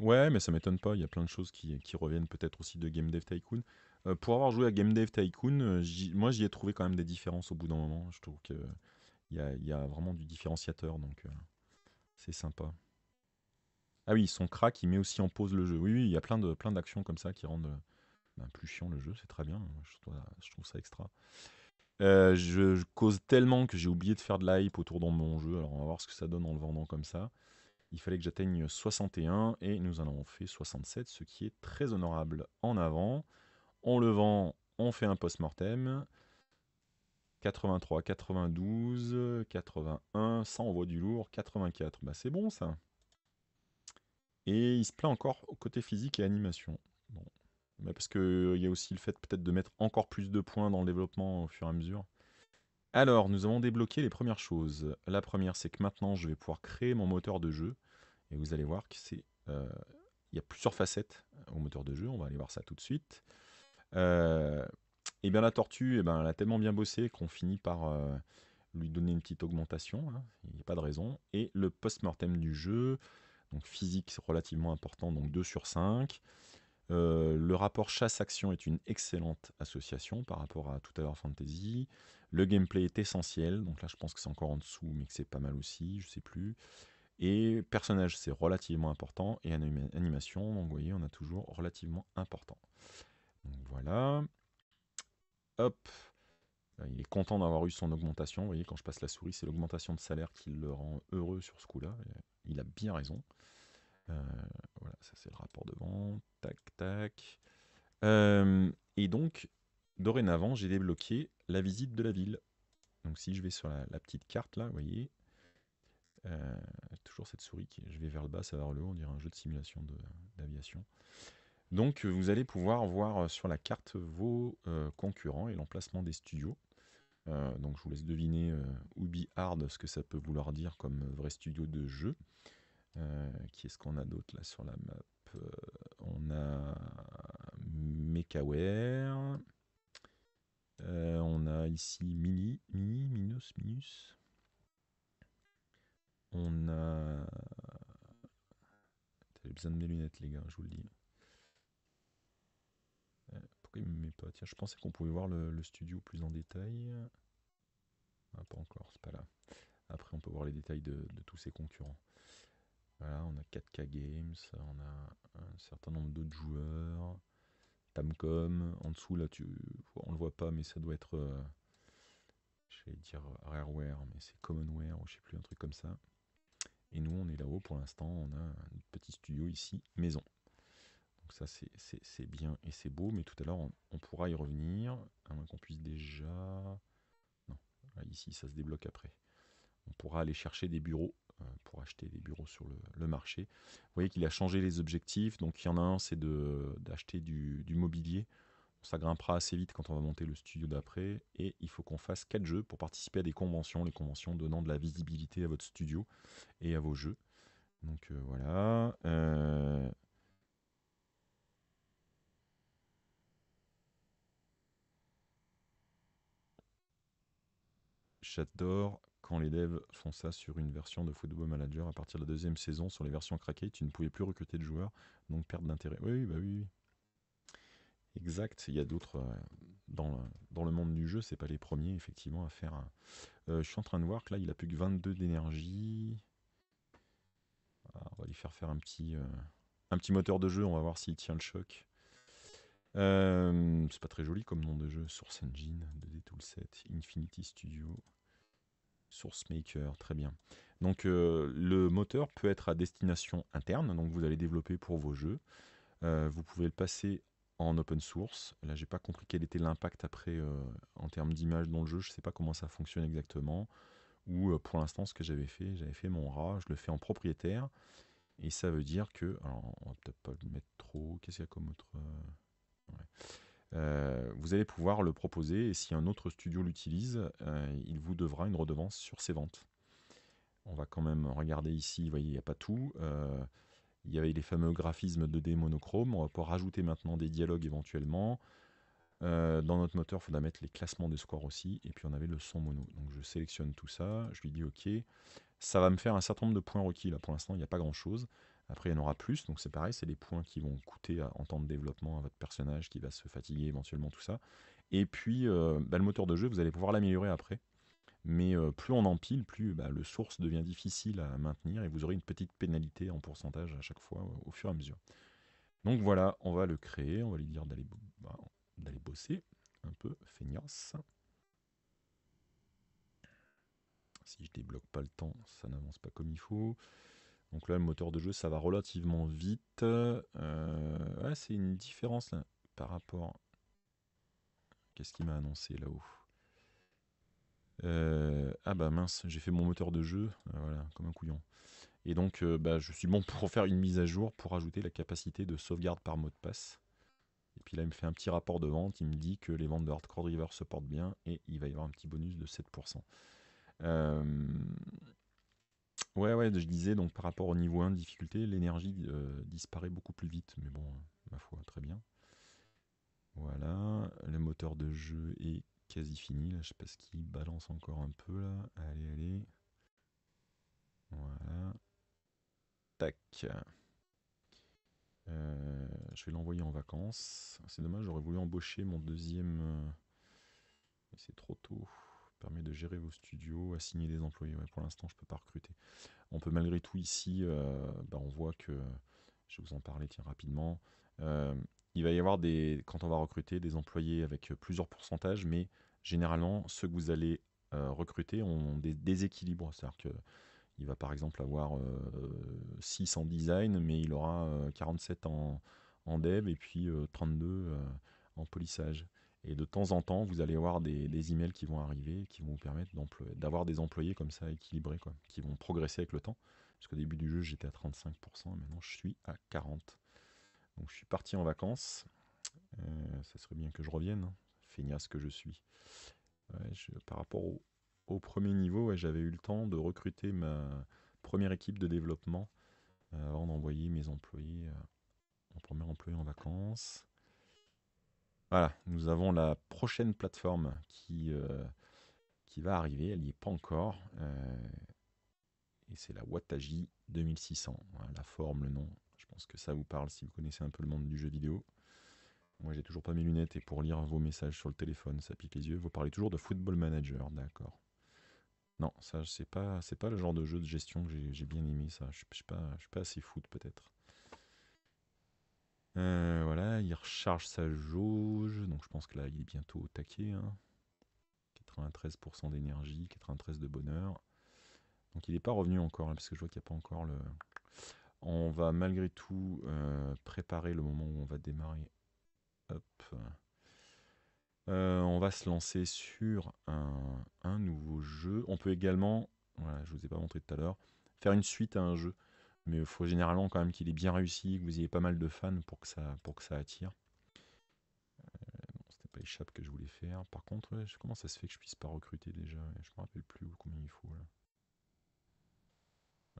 Ouais, mais ça m'étonne pas. Il y a plein de choses qui, reviennent peut-être aussi de Game Dev Tycoon. Euh, pour avoir joué à Game Dev Tycoon, moi j'y ai trouvé quand même des différences au bout d'un moment. Je trouve que il y a, vraiment du différenciateur, donc euh, c'est sympa. Ah oui, son crack, il met aussi en pause le jeu. Oui, oui, il y a plein de plein d'actions comme ça qui rendent ben, plus chiant le jeu, c'est très bien. Je trouve, ça extra. Euh, je, cause tellement que j'ai oublié de faire de l'hype autour de mon jeu. Alors on va voir ce que ça donne en le vendant comme ça. Il fallait que j'atteigne 61 et nous en avons fait 67, ce qui est très honorable en avant. On le vend, on fait un post-mortem. 83, 92, 81, 100, on voit du lourd, 84, bah c'est bon ça. Et il se plaint encore au côté physique et animation. Bah, parce qu'il euh, y a aussi le fait peut-être de mettre encore plus de points dans le développement au fur et à mesure. Alors, nous avons débloqué les premières choses. La première, c'est que maintenant, je vais pouvoir créer mon moteur de jeu. Et vous allez voir que c'est... Euh, il y a plusieurs facettes au moteur de jeu, on va aller voir ça tout de suite. Euh, et eh bien la tortue, eh ben, elle a tellement bien bossé qu'on finit par euh, lui donner une petite augmentation, hein. il n'y a pas de raison. Et le post-mortem du jeu, donc physique relativement important, donc 2 sur 5. Euh, le rapport chasse-action est une excellente association par rapport à tout à l'heure Fantasy. Le gameplay est essentiel, donc là je pense que c'est encore en dessous, mais que c'est pas mal aussi, je sais plus. Et personnage, c'est relativement important. Et animation, donc vous voyez, on a toujours relativement important. Donc voilà hop, euh, il est content d'avoir eu son augmentation. Vous voyez, quand je passe la souris, c'est l'augmentation de salaire qui le rend heureux sur ce coup-là. Il a bien raison. Euh, voilà, ça c'est le rapport de vente. Tac, tac. Euh, et donc, dorénavant, j'ai débloqué la visite de la ville. Donc si je vais sur la, petite carte là, vous voyez, toujours cette souris qui, je vais vers le bas, ça va vers le haut, on dirait un jeu de simulation d'aviation. Donc euh, vous allez pouvoir voir euh, sur la carte vos euh, concurrents et l'emplacement des studios. donc je vous laisse deviner euh, Hard ce que ça peut vouloir dire comme vrai studio de jeu. qui est-ce qu'on a d'autre là sur la map On a Mechaware. on a ici Mini, Mini, Minus, Minus. On a... besoin de mes lunettes les gars, je vous le dis pas Tiens, je pensais qu'on pouvait voir le, studio plus en détail. Ah, pas encore, c'est pas là. Après, on peut voir les détails de, tous ses concurrents. Voilà, on a 4K Games, on a un certain nombre d'autres joueurs. Tamcom, en dessous, là, tu, on le voit pas, mais ça doit être. Euh, je vais dire Rareware, mais c'est Commonware, ou je sais plus, un truc comme ça. Et nous, on est là-haut pour l'instant, on a un petit studio ici, maison. Donc ça c'est bien et c'est beau, mais tout à l'heure on, pourra y revenir, à moins hein, qu'on puisse déjà... Non, ici ça se débloque après. On pourra aller chercher des bureaux euh, pour acheter des bureaux sur le, marché. Vous voyez qu'il a changé les objectifs, donc il y en a un c'est d'acheter du, mobilier. Ça grimpera assez vite quand on va monter le studio d'après, et il faut qu'on fasse quatre jeux pour participer à des conventions, les conventions donnant de la visibilité à votre studio et à vos jeux. Donc euh, voilà. Euh, J'adore quand les devs font ça sur une version de Football Manager. À partir de la deuxième saison, sur les versions craquées, tu ne pouvais plus recruter de joueurs, donc perte d'intérêt. Oui, bah oui, oui. Exact, il y a d'autres euh, dans, le, dans le monde du jeu, c'est pas les premiers effectivement à faire. Un... Euh, je suis en train de voir que là, il a plus que 22 d'énergie. Ah, on va lui faire faire un petit, euh, un petit moteur de jeu, on va voir s'il tient le choc. Euh, c'est pas très joli comme nom de jeu, Source Engine, 2D Toolset, Infinity Studio source maker très bien. Donc euh, le moteur peut être à destination interne, donc vous allez développer pour vos jeux. Euh, vous pouvez le passer en open source. Là, j'ai pas compris quel était l'impact après euh, en termes d'image dans le jeu. Je sais pas comment ça fonctionne exactement. Ou pour l'instant, ce que j'avais fait, j'avais fait mon rage je le fais en propriétaire. Et ça veut dire que. Alors, on va peut-être pas le mettre trop. Qu'est-ce qu'il y a comme autre. Euh, vous allez pouvoir le proposer et si un autre studio l'utilise, euh, il vous devra une redevance sur ses ventes. On va quand même regarder ici, vous voyez, il n'y a pas tout. Euh, il y avait les fameux graphismes 2D monochrome, on va pouvoir ajouter maintenant des dialogues éventuellement. dans notre moteur, il faudra mettre les classements des scores aussi, et puis on avait le son mono. Donc je sélectionne tout ça, je lui dis OK. Ça va me faire un certain nombre de points requis, là pour l'instant il n'y a pas grand chose. Après, il y en aura plus, donc c'est pareil, c'est des points qui vont coûter en temps de développement à votre personnage qui va se fatiguer éventuellement, tout ça. Et puis, euh, bah, le moteur de jeu, vous allez pouvoir l'améliorer après. Mais euh, plus on empile, plus bah, le source devient difficile à maintenir et vous aurez une petite pénalité en pourcentage à chaque fois au fur et à mesure. Donc voilà, on va le créer, on va lui dire d'aller bah, bosser un peu, feignasse. Si je débloque pas le temps, ça n'avance pas comme il faut. Donc là, le moteur de jeu, ça va relativement vite. Euh, c'est une différence là, par rapport... Qu'est-ce qu'il m'a annoncé là-haut euh, Ah bah mince, j'ai fait mon moteur de jeu, euh, voilà, comme un couillon. Et donc, bah, je suis bon pour faire une mise à jour, pour ajouter la capacité de sauvegarde par mot de passe. Et puis là, il me fait un petit rapport de vente, il me dit que les ventes de Hardcore Driver se portent bien, et il va y avoir un petit bonus de 7%. Euh... Ouais, ouais, je disais donc par rapport au niveau 1 de difficulté, l'énergie, euh, disparaît beaucoup plus vite, mais bon, ma foi, très bien. Voilà, le moteur de jeu est quasi fini, là, je sais pas ce qu'il balance encore un peu, là. Allez, allez. Voilà. Tac. Euh, je vais l'envoyer en vacances. C'est dommage, j'aurais voulu embaucher mon deuxième... Euh, mais c'est trop tôt permet de gérer vos studios, assigner des employés. pour l'instant, je ne peux pas recruter. On peut malgré tout ici, euh, bah, on voit que, je vais vous en parler rapidement, euh, il va y avoir des, quand on va recruter des employés avec euh, plusieurs pourcentages, mais généralement, ceux que vous allez recruter ont des déséquilibres. C'est-à-dire qu'il va par exemple avoir 6 en design, mais il aura 47 en dev et puis 32 en polissage. Et de temps en temps, vous allez avoir des, emails qui vont arriver, qui vont vous permettre d'avoir des employés comme ça équilibrés, qui vont progresser avec le temps. Parce qu'au début du jeu, j'étais à 35%, maintenant je suis à 40%. Donc je suis parti en vacances. Euh, ça serait bien que je revienne, hein. feignasse que je suis. par rapport au, premier niveau, j'avais eu le temps de recruter ma première équipe de développement euh, avant d'envoyer mes employés, euh, mon premier employé en vacances. Voilà, nous avons la prochaine plateforme qui, euh, qui va arriver, elle n'y est pas encore. Euh, et c'est la Wataji 2600. la forme, le nom, je pense que ça vous parle si vous connaissez un peu le monde du jeu vidéo. Moi, j'ai toujours pas mes lunettes et pour lire vos messages sur le téléphone, ça pique les yeux. Vous parlez toujours de Football Manager, d'accord. Non, ça, c'est pas, c'est pas le genre de jeu de gestion que j'ai, bien aimé, ça. Je, je pas, je suis pas assez foot, peut-être. Euh, voilà, il recharge sa jauge. Donc je pense que là, il est bientôt au taquet. 93% hein. d'énergie, 93% de bonheur. Donc il n'est pas revenu encore, hein, parce que je vois qu'il n'y a pas encore le... On va malgré tout euh, préparer le moment où on va démarrer. Euh, on va se lancer sur un, nouveau jeu. On peut également, voilà, je ne vous ai pas montré tout à l'heure, faire une suite à un jeu mais il faut généralement quand même qu'il ait bien réussi, que vous ayez pas mal de fans pour que ça, pour que ça attire. Euh, c'était pas échappe que je voulais faire. Par contre, comment ça se fait que je puisse pas recruter déjà Je me rappelle plus combien il faut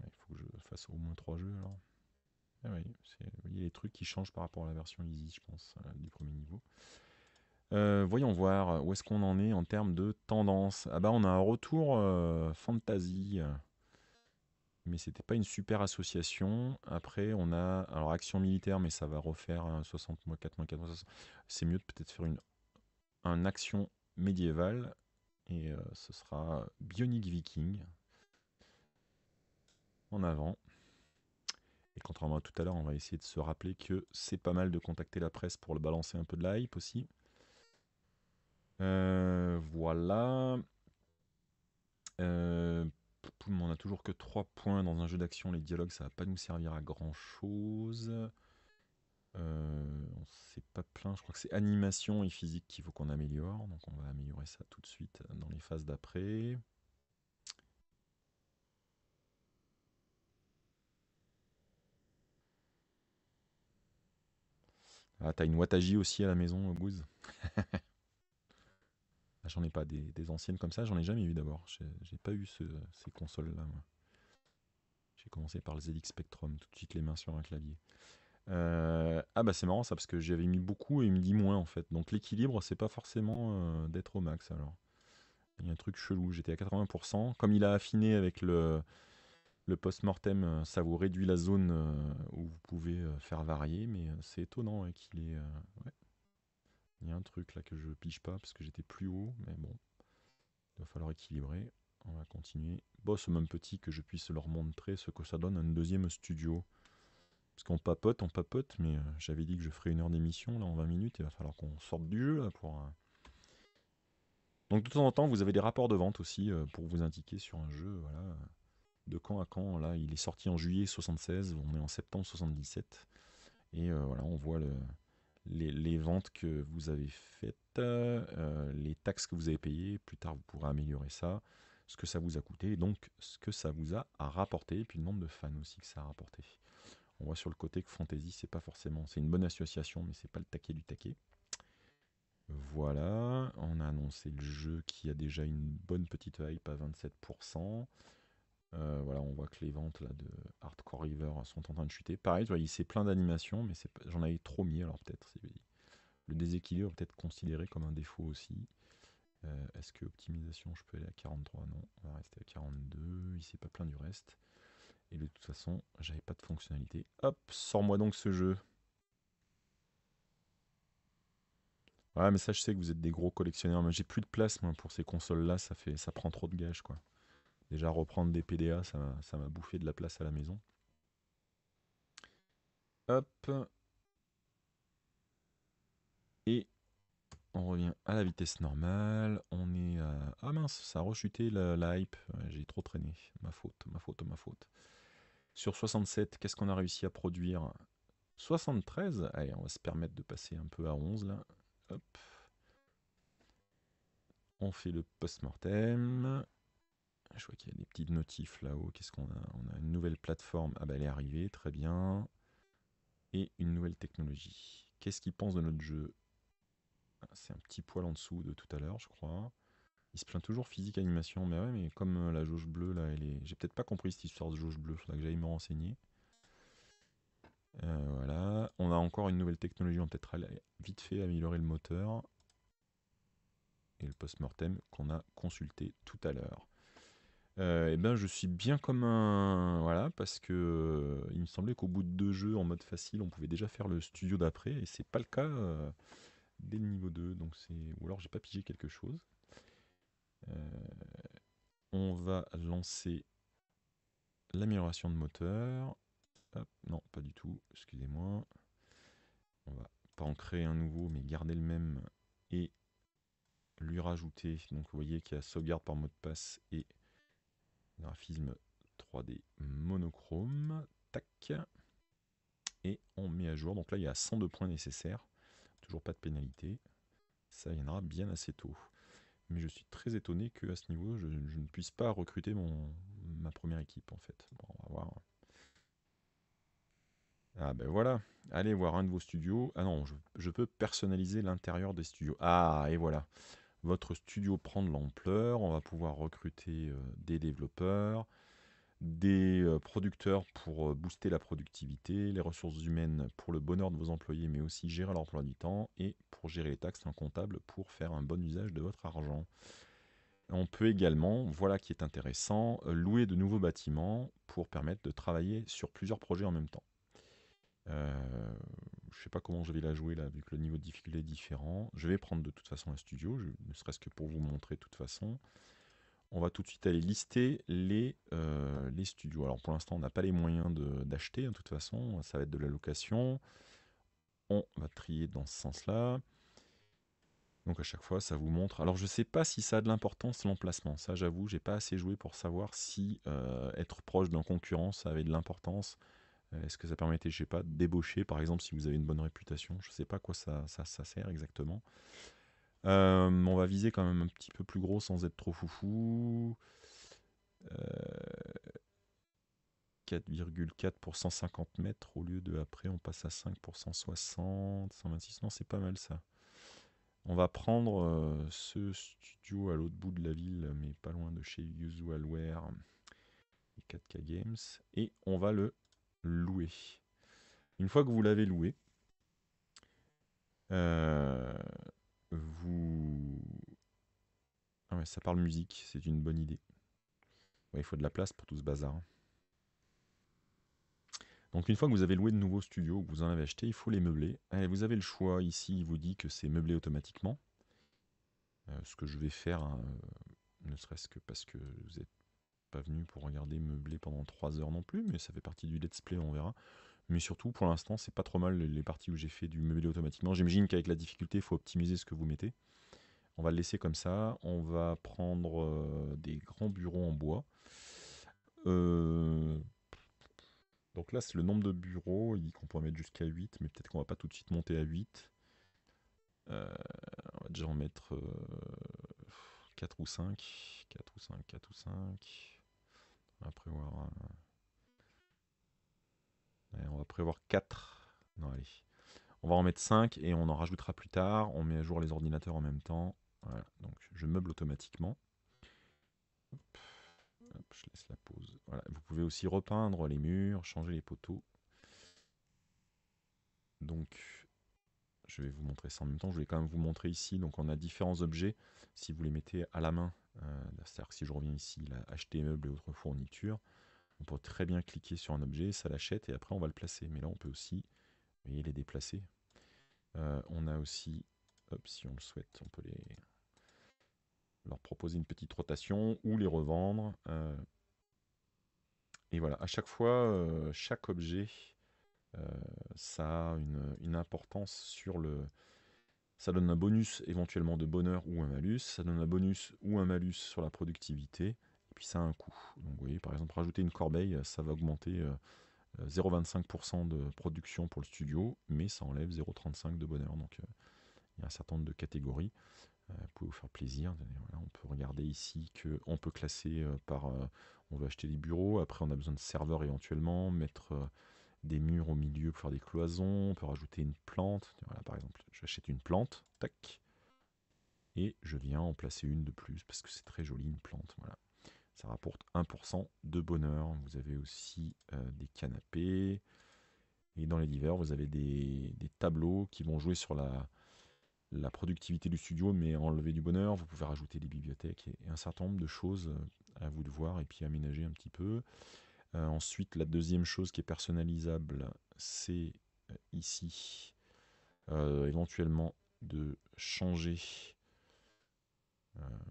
il faut que je fasse au moins trois jeux alors. Ah oui, vous voyez les trucs qui changent par rapport à la version Easy, je pense, euh, du premier niveau. Euh, voyons voir où est-ce qu'on en est en termes de tendance. Ah bah on a un retour fantasy mais c'était pas une super association. Après, on a alors action militaire, mais ça va refaire 60 mois, 4 4. C'est mieux de peut-être faire une un action médiévale et euh, ce sera Bionic Viking en avant. Et contrairement à tout à l'heure, on va essayer de se rappeler que c'est pas mal de contacter la presse pour le balancer un peu de la hype aussi. Euh, voilà. Euh, on a toujours que 3 points dans un jeu d'action, les dialogues ça va pas nous servir à grand chose. Euh, on sait pas plein. je crois que c'est animation et physique qu'il faut qu'on améliore, donc on va améliorer ça tout de suite dans les phases d'après. Ah, t'as une Wataji aussi à la maison, Goose Ah, j'en ai pas des, anciennes comme ça, j'en ai jamais eu d'abord. J'ai pas eu ces consoles-là. J'ai commencé par le ZX Spectrum, tout de suite les mains sur un clavier. Euh, ah bah c'est marrant ça parce que j'avais mis beaucoup et il me dit moins en fait. Donc l'équilibre c'est pas forcément euh, d'être au max alors. Il y a un truc chelou, j'étais à 80%. Comme il a affiné avec le, post-mortem, euh, ça vous réduit la zone où vous pouvez faire varier, mais c'est étonnant qu'il est... Il y a un truc là que je pige pas parce que j'étais plus haut, mais bon, il va falloir équilibrer. On va continuer. Boss même petit que je puisse leur montrer ce que ça donne un deuxième studio. Parce qu'on papote, on papote, mais euh, j'avais dit que je ferais une heure d'émission, là en 20 minutes, il va falloir qu'on sorte du jeu là pour... Euh. Donc de temps en temps, vous avez des rapports de vente aussi euh, pour vous indiquer sur un jeu, voilà, de quand à quand. Là, il est sorti en juillet 76, on est en septembre 77. Et voilà, on voit le, les, ventes que vous avez faites, euh, les taxes que vous avez payées. Plus tard, vous pourrez améliorer ça, ce que ça vous a coûté, donc ce que ça vous a rapporté, et puis le nombre de fans aussi que ça a rapporté. On voit sur le côté que Fantasy, c'est pas forcément, c'est une bonne association, mais c'est pas le taquet du taquet. Voilà, on a annoncé le jeu qui a déjà une bonne petite hype à 27%. Euh, voilà, on voit que les ventes là, de Hardcore River sont en train de chuter. Pareil, tu vois, il s'est plein d'animations, mais j'en avais trop mis, alors peut-être le déséquilibre peut-être considéré comme un défaut aussi. Euh, est-ce que optimisation, je peux aller à 43 Non, on va rester à 42. Il s'est pas plein du reste. Et de toute façon, j'avais pas de fonctionnalité. Hop, sors-moi donc ce jeu. Ouais, mais ça, je sais que vous êtes des gros collectionneurs. Mais j'ai plus de place, pour ces consoles-là. Ça, fait... ça prend trop de gage, quoi. Déjà, reprendre des PDA, ça m'a bouffé de la place à la maison. Hop. Et on revient à la vitesse normale. On est à... Ah mince, ça a rechuté la, hype. J'ai trop traîné. Ma faute, ma faute, ma faute. Sur 67, qu'est-ce qu'on a réussi à produire 73. Allez, on va se permettre de passer un peu à 11 là. Hop. On fait le post-mortem. Ah, je vois qu'il y a des petites notifs là-haut. Qu'est-ce qu'on a On a une nouvelle plateforme. Ah bah elle est arrivée, très bien. Et une nouvelle technologie. Qu'est-ce qu'il pense de notre jeu ah, C'est un petit poil en dessous de tout à l'heure, je crois. Il se plaint toujours physique animation, mais ouais, mais comme euh, la jauge bleue là, elle est. J'ai peut-être pas compris cette histoire de jauge bleue, Il faudrait que j'aille me renseigner. Euh, voilà, on a encore une nouvelle technologie, on va peut-être vite fait améliorer le moteur et le post-mortem qu'on a consulté tout à l'heure. Euh, et ben, je suis bien comme un voilà, parce que, euh, il me semblait qu'au bout de deux jeux en mode facile, on pouvait déjà faire le studio d'après et c'est pas le cas, euh, dès le niveau 2, donc c'est ou alors j'ai pas pigé quelque chose. on va lancer l'amélioration de moteur. non, pas du tout, excusez-moi. On va pas en créer un nouveau, mais garder le même et lui rajouter donc vous voyez qu'il y a sauvegarde par mot de passe et graphisme 3D monochrome, tac, et on met à jour, donc là il y a 102 points nécessaires, toujours pas de pénalité, ça viendra bien assez tôt. Mais je suis très étonné qu'à ce niveau, je, ne puisse pas recruter mon, ma première équipe en fait. on va voir. Ah ben voilà, allez voir un de vos studios. Ah non, je, je peux personnaliser l'intérieur des studios. Ah, et voilà votre studio prend de l'ampleur, on va pouvoir recruter euh, des développeurs, des euh, producteurs pour euh, booster la productivité, les ressources humaines pour le bonheur de vos employés, mais aussi gérer leur emploi du temps et pour gérer les taxes, un comptable pour faire un bon usage de votre argent. On peut également, voilà qui est intéressant, louer de nouveaux bâtiments pour permettre de travailler sur plusieurs projets en même temps je sais pas comment je vais la jouer là, vu que le niveau de difficulté est différent. Je vais prendre de toute façon un studio, ne serait-ce que pour vous montrer de toute façon. On va tout de suite aller lister les, euh, les studios. Alors pour l'instant, on n'a pas les moyens d'acheter, hein, de, toute façon, ça va être de la location. On va trier dans ce sens-là. Donc à chaque fois, ça vous montre. Alors je ne sais pas si ça a de l'importance l'emplacement. Ça, j'avoue, j'ai pas assez joué pour savoir si euh, être proche d'un concurrent, ça avait de l'importance euh, est-ce que ça permettait, je sais pas, d'ébaucher, par exemple, si vous avez une bonne réputation Je ne sais pas quoi ça, ça, sert exactement. Euh, on va viser quand même un petit peu plus gros sans être trop foufou. 4,4 euh, pour 150 mètres au lieu de après, on passe à 5 pour 160, 126. Non, c'est pas mal ça. On va prendre ce studio à l'autre bout de la ville, mais pas loin de chez Usualware et 4K Games. Et on va le louer. Une fois que vous l'avez loué, euh, vous... Ah ouais, ça parle musique, c'est une bonne idée. il faut de la place pour tout ce bazar. Hein. Donc une fois que vous avez loué de nouveaux studios, que vous en avez acheté, il faut les meubler. Allez, vous avez le choix, ici il vous dit que c'est meublé automatiquement. Euh, ce que je vais faire, hein, euh, ne serait-ce que parce que vous êtes pas venu pour regarder meubler pendant 3 heures non plus, mais ça fait partie du let's play, on verra. Mais surtout, pour l'instant, c'est pas trop mal les parties où j'ai fait du meublé automatiquement. J'imagine qu'avec la difficulté, il faut optimiser ce que vous mettez. On va le laisser comme ça. On va prendre euh, des grands bureaux en bois. Euh, donc là, c'est le nombre de bureaux. Il dit qu'on pourrait mettre jusqu'à 8, mais peut-être qu'on va pas tout de suite monter à 8. Euh, on va déjà en mettre 4 ou 5. 4 ou 5, 4 ou 5. Euh, on va prévoir 4. Non, allez. On va en mettre 5 et on en rajoutera plus tard. On met à jour les ordinateurs en même temps. Voilà, donc je meuble automatiquement. je laisse la pause. Voilà. Vous pouvez aussi repeindre les murs, changer les poteaux. Donc, je vais vous montrer ça en même temps. Je vais quand même vous montrer ici. Donc, on a différents objets. Si vous les mettez à la main, euh, c'est-à-dire que si je reviens ici, la acheter meubles et autres fournitures, on peut très bien cliquer sur un objet, ça l'achète et après on va le placer. Mais là, on peut aussi les déplacer. Euh, on a aussi, si on le souhaite, on peut les leur proposer une petite rotation ou les revendre. Euh, et voilà, à chaque fois, chaque objet, ça a une, importance sur le, ça donne un bonus éventuellement de bonheur ou un malus. Ça donne un bonus ou un malus sur la productivité. Et puis ça a un coût. Donc vous voyez, par exemple, rajouter une corbeille, euh, ça va augmenter 0,25% euh, euh, de production pour le studio, mais ça enlève 0,35 de bonheur. Donc il y a un certain nombre de catégories. Vous pouvez vous faire plaisir. on peut regarder ici qu'on peut classer par. On veut acheter des bureaux. Après, on a besoin de serveurs éventuellement. Mettre des murs au milieu pour faire des cloisons, on peut rajouter une plante. Voilà, par exemple, j'achète une plante, tac, et je viens en placer une de plus parce que c'est très joli une plante. Voilà, ça rapporte 1% de bonheur. Vous avez aussi euh, des canapés et dans les divers, vous avez des, tableaux qui vont jouer sur la, la productivité du studio, mais enlever du bonheur. Vous pouvez rajouter des bibliothèques et, un certain nombre de choses euh, à vous de voir et puis aménager un petit peu. Euh, ensuite, la deuxième chose qui est personnalisable, c'est euh, ici euh, éventuellement de changer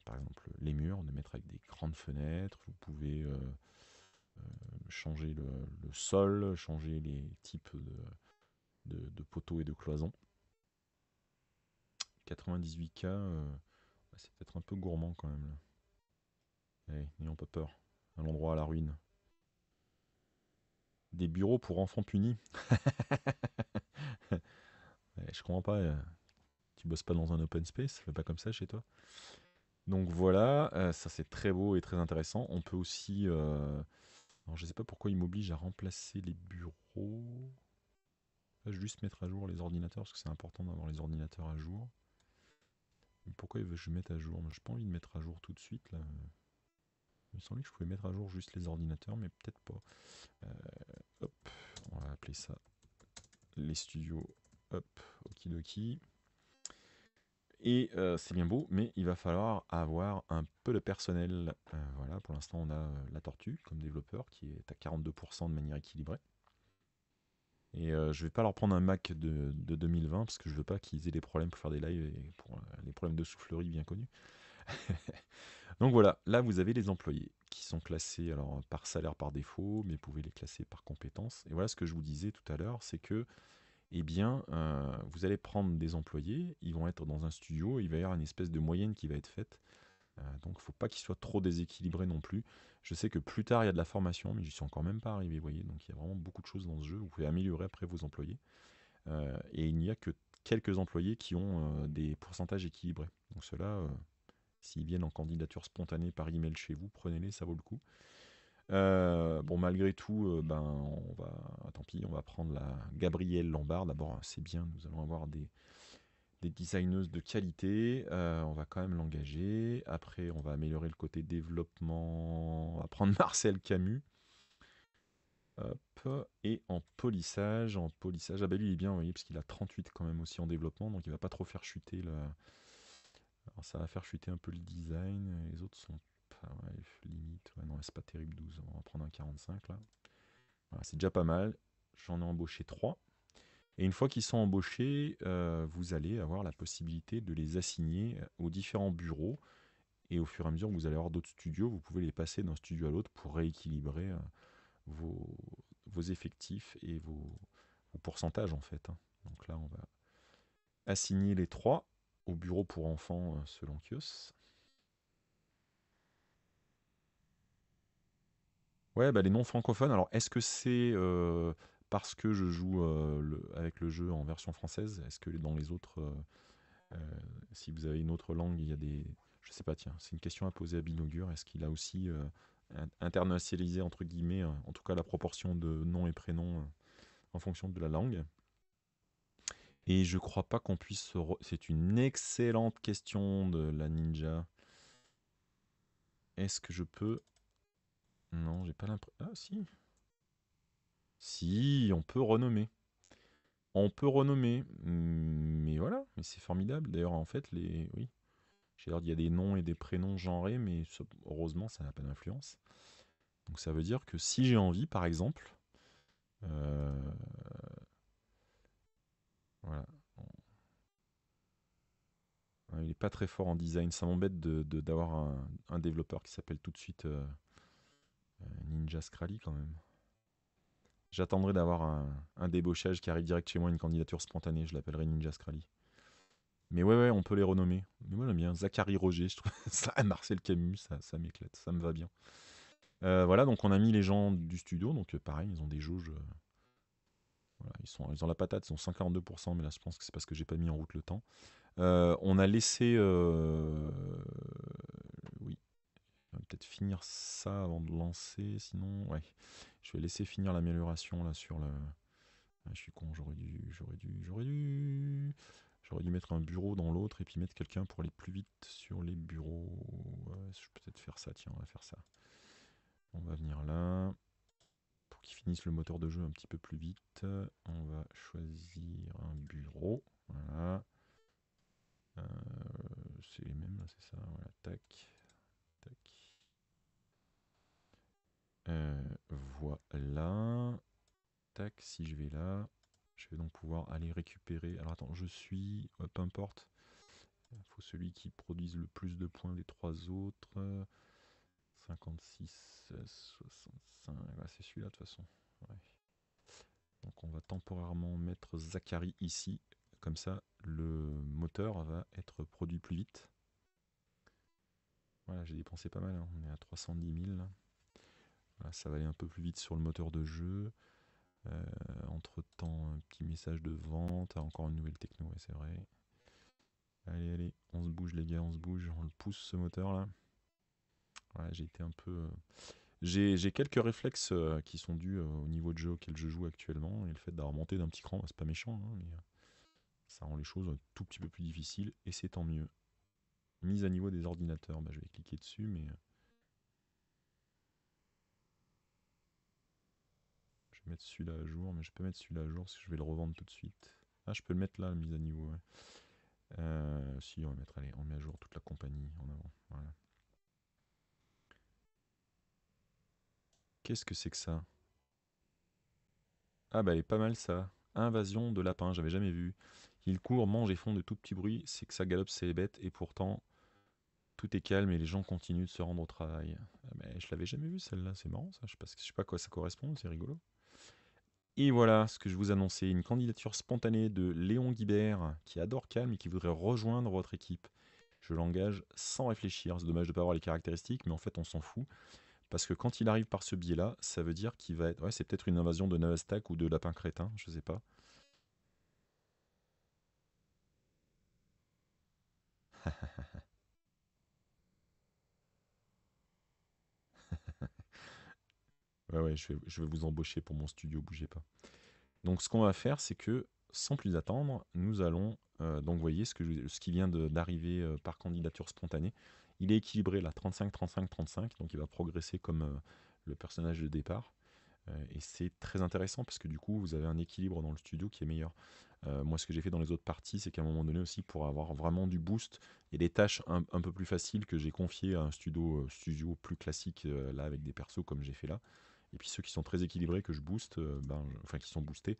par exemple les murs, de mettre avec des grandes fenêtres, vous pouvez changer le, sol, changer les types de, poteaux et de cloisons. 98K, c'est peut-être un peu gourmand quand même. Allez, eh, n'ayons pas peur. à l'endroit, à la ruine des bureaux pour enfants punis. je comprends pas. Euh. Tu bosses pas dans un open space, Ça fait pas comme ça chez toi. Donc voilà, euh, ça c'est très beau et très intéressant. On peut aussi. Euh, alors je sais pas pourquoi il m'oblige à remplacer les bureaux. je vais juste mettre à jour les ordinateurs parce que c'est important d'avoir les ordinateurs à jour. pourquoi il veut que je mette à jour Je n'ai pas envie de mettre à jour tout de suite là me lui je pouvais mettre à jour juste les ordinateurs, mais peut-être pas. Euh, hop, on va appeler ça les studios. Hop, okidoki. Et euh, c'est bien beau, mais il va falloir avoir un peu de personnel. Euh, voilà, pour l'instant, on a la tortue comme développeur qui est à 42% de manière équilibrée. Et je vais pas leur prendre un Mac de, de 2020 parce que je veux pas qu'ils aient des problèmes pour faire des lives et pour les problèmes de soufflerie bien connus. Donc voilà, là vous avez les employés qui sont classés alors par salaire par défaut, mais vous pouvez les classer par compétence. Et voilà ce que je vous disais tout à l'heure, c'est que eh bien, euh, vous allez prendre des employés, ils vont être dans un studio, il va y avoir une espèce de moyenne qui va être faite. Euh, donc il ne faut pas qu'ils soient trop déséquilibrés non plus. Je sais que plus tard il y a de la formation, mais j'y suis encore même pas arrivé, vous voyez. Donc il y a vraiment beaucoup de choses dans ce jeu, vous pouvez améliorer après vos employés. Euh, et il n'y a que quelques employés qui ont des pourcentages équilibrés. Donc cela S'ils viennent en candidature spontanée par email chez vous, prenez-les, ça vaut le coup. Euh, bon, malgré tout, euh, ben, on va, ah, tant pis, on va prendre la Gabrielle Lombard. D'abord, hein, c'est bien, nous allons avoir des, des designeuses de qualité. Euh, on va quand même l'engager. Après, on va améliorer le côté développement. On va prendre Marcel Camus. Et en polissage, en polissage. Ah ben lui, il est bien, vous voyez, parce qu'il a 38 quand même aussi en développement, donc il va pas trop faire chuter la, ça va faire chuter un peu le design. Euh, les autres sont pas ouais, limite. non, c'est pas terrible 12. On va prendre un 45 là. c'est déjà pas mal. J'en ai embauché 3. Et une fois qu'ils sont embauchés, euh, vous allez avoir la possibilité de les assigner euh, aux différents bureaux. Et au fur et à mesure vous allez avoir d'autres studios, vous pouvez les passer d'un studio à l'autre pour rééquilibrer vos, effectifs et vos, pourcentages en fait. Hein. Donc là, on va assigner les 3 au bureau pour enfants euh, selon Kios. Ouais, bah les noms francophones. Alors, est-ce que c'est euh, parce que je joue euh, avec le jeu en version française Est-ce que dans les autres, si vous avez une autre langue, il y a des. Je sais pas, tiens, c'est une question à poser à Binogur. Est-ce qu'il a aussi internationalisé, entre guillemets, en tout cas la proportion de noms et prénoms en fonction de la langue et je crois pas qu'on puisse se... C'est une excellente question de la ninja. Est-ce que je peux... Non, j'ai pas l'impression... Ah si. Si, on peut renommer. On peut renommer. Mm, mais voilà, mais c'est formidable. D'ailleurs, en fait, les... Oui. J'ai l'air il y a des noms et des prénoms genrés, mais heureusement, ça n'a pas d'influence. Donc ça veut dire que si j'ai envie, par exemple, euh, il n'est pas très fort en design. Ça m'embête de, d'avoir un, développeur qui s'appelle tout de suite euh, euh, Ninja Scrally quand même. J'attendrai d'avoir un, débauchage qui arrive direct chez moi, une candidature spontanée. Je l'appellerai Ninja Scrally. Mais ouais, ouais, on peut les renommer. Mais moi j'aime bien. Zachary Roger, je trouve ça. Marcel Camus, ça, m'éclate. Ça me va bien. Euh, voilà, donc on a mis les gens du studio. Donc pareil, ils ont des jauges ils, ont la patate, ils ont 142%, mais là je pense que c'est parce que j'ai pas mis en route le temps. Euh, on a laissé. Euh, oui. On va peut-être finir ça avant de lancer, sinon. Ouais. Je vais laisser finir l'amélioration là sur le. Ah, je suis con, j'aurais dû. J'aurais dû. J'aurais dû. J'aurais dû mettre un bureau dans l'autre et puis mettre quelqu'un pour aller plus vite sur les bureaux. je vais peut-être faire ça, tiens, on va faire ça. On va venir là pour qu'ils finissent le moteur de jeu un petit peu plus vite, on va choisir un bureau. Voilà. Euh, c'est les mêmes, c'est ça. Voilà, tac. Euh, voilà. Tac, si je vais là, je vais donc pouvoir aller récupérer. Alors attends, je suis, peu importe. Il faut celui qui produise le plus de points des trois autres. 56, 65, bah, c'est celui-là de toute façon. Donc on va temporairement mettre Zachary ici, comme ça le moteur va être produit plus vite. Voilà, j'ai dépensé pas mal, hein. on est à 310 000. ça va aller un peu plus vite sur le moteur de jeu. Euh, entre temps, un petit message de vente, ah, encore une nouvelle techno, c'est vrai. Allez, allez, on se bouge les gars, on se bouge, on le pousse ce moteur là j'ai été un peu. Euh, j'ai quelques réflexes euh, qui sont dus euh, au niveau de jeu auquel je joue actuellement. Et le fait d'avoir monté d'un petit cran, bah, c'est pas méchant, hein, mais ça rend les choses un tout petit peu plus difficiles et c'est tant mieux. Mise à niveau des ordinateurs, bah, je vais cliquer dessus, mais. Je vais mettre celui-là à jour, mais je peux mettre celui-là à jour parce que je vais le revendre tout de suite. Ah, je peux le mettre là, la mise à niveau, si, on va mettre, allez, on met à jour toute la compagnie en avant. Voilà. Qu'est-ce que c'est que ça Ah bah elle est pas mal ça. Invasion de lapins, j'avais jamais vu. Il court, mange et font de tout petits bruits, c'est que ça galope, c'est bête, et pourtant tout est calme et les gens continuent de se rendre au travail. Ah, mais je l'avais jamais vu celle-là, c'est marrant ça, je sais, pas, je sais pas quoi ça correspond, c'est rigolo. Et voilà ce que je vous annonçais, une candidature spontanée de Léon Guibert, qui adore Calme et qui voudrait rejoindre votre équipe. Je l'engage sans réfléchir, c'est dommage de ne pas avoir les caractéristiques, mais en fait on s'en fout. Parce que quand il arrive par ce biais-là, ça veut dire qu'il va être. Ouais, c'est peut-être une invasion de Navastak ou de Lapin Crétin, je sais pas. ouais, ouais, je vais, vous embaucher pour mon studio, bougez pas. Donc, ce qu'on va faire, c'est que, sans plus attendre, nous allons. Euh, donc, vous voyez ce, que ce qui vient d'arriver euh, par candidature spontanée. Il est équilibré là, 35, 35, 35, donc il va progresser comme euh, le personnage de départ. Euh, et c'est très intéressant parce que du coup, vous avez un équilibre dans le studio qui est meilleur. Euh, moi, ce que j'ai fait dans les autres parties, c'est qu'à un moment donné aussi, pour avoir vraiment du boost, et des tâches un, peu plus faciles que j'ai confiées à un studio, studio plus classique, là, avec des persos comme j'ai fait là. Et puis ceux qui sont très équilibrés, que je booste, ben, enfin qui sont boostés,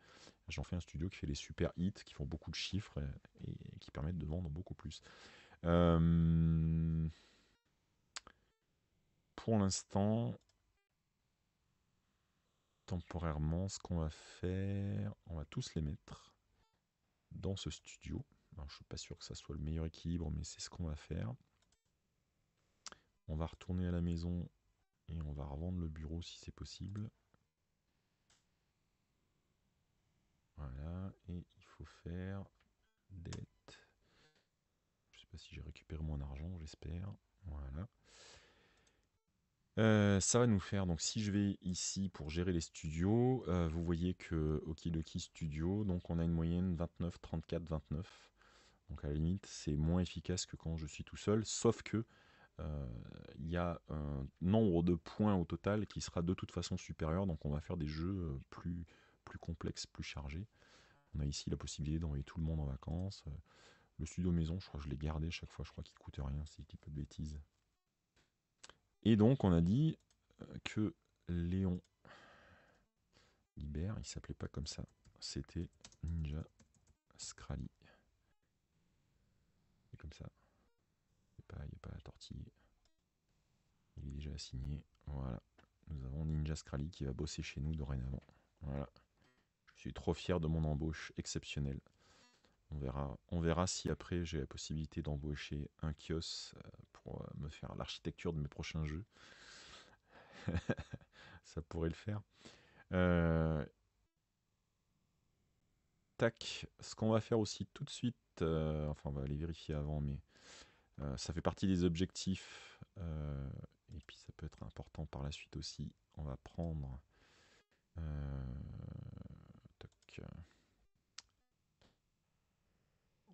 j'en fais un studio qui fait les super hits, qui font beaucoup de chiffres et qui permettent de vendre beaucoup plus. Euh, pour l'instant, temporairement, ce qu'on va faire, on va tous les mettre dans ce studio. Alors, je suis pas sûr que ça soit le meilleur équilibre, mais c'est ce qu'on va faire. On va retourner à la maison et on va revendre le bureau si c'est possible. Voilà, et il faut faire dette si j'ai récupéré mon argent, j'espère. Voilà. Euh, ça va nous faire, donc si je vais ici pour gérer les studios, euh, vous voyez que Okidoki Studio, donc on a une moyenne 29, 34, 29. Donc à la limite, c'est moins efficace que quand je suis tout seul, sauf que euh, il y a un nombre de points au total qui sera de toute façon supérieur, donc on va faire des jeux plus, plus complexes, plus chargés. On a ici la possibilité d'envoyer tout le monde en vacances. Le studio maison, je crois que je l'ai gardé chaque fois, je crois qu'il coûte rien, c'est un petit peu de bêtises. Et donc, on a dit euh, que Léon Libère, il s'appelait pas comme ça, c'était Ninja Scrali. Et comme ça. Il n'y a, pas la tortille, Il est déjà assigné. Voilà. Nous avons Ninja Scrali qui va bosser chez nous dorénavant. Voilà. Je suis trop fier de mon embauche exceptionnelle. On verra, on verra si après j'ai la possibilité d'embaucher un kiosque euh, pour euh, me faire l'architecture de mes prochains jeux. Ça pourrait le faire. Euh, tac, ce qu'on va faire aussi tout de suite, enfin on va aller vérifier avant, mais ça fait partie des objectifs, et puis ça peut être important par la suite aussi. On va prendre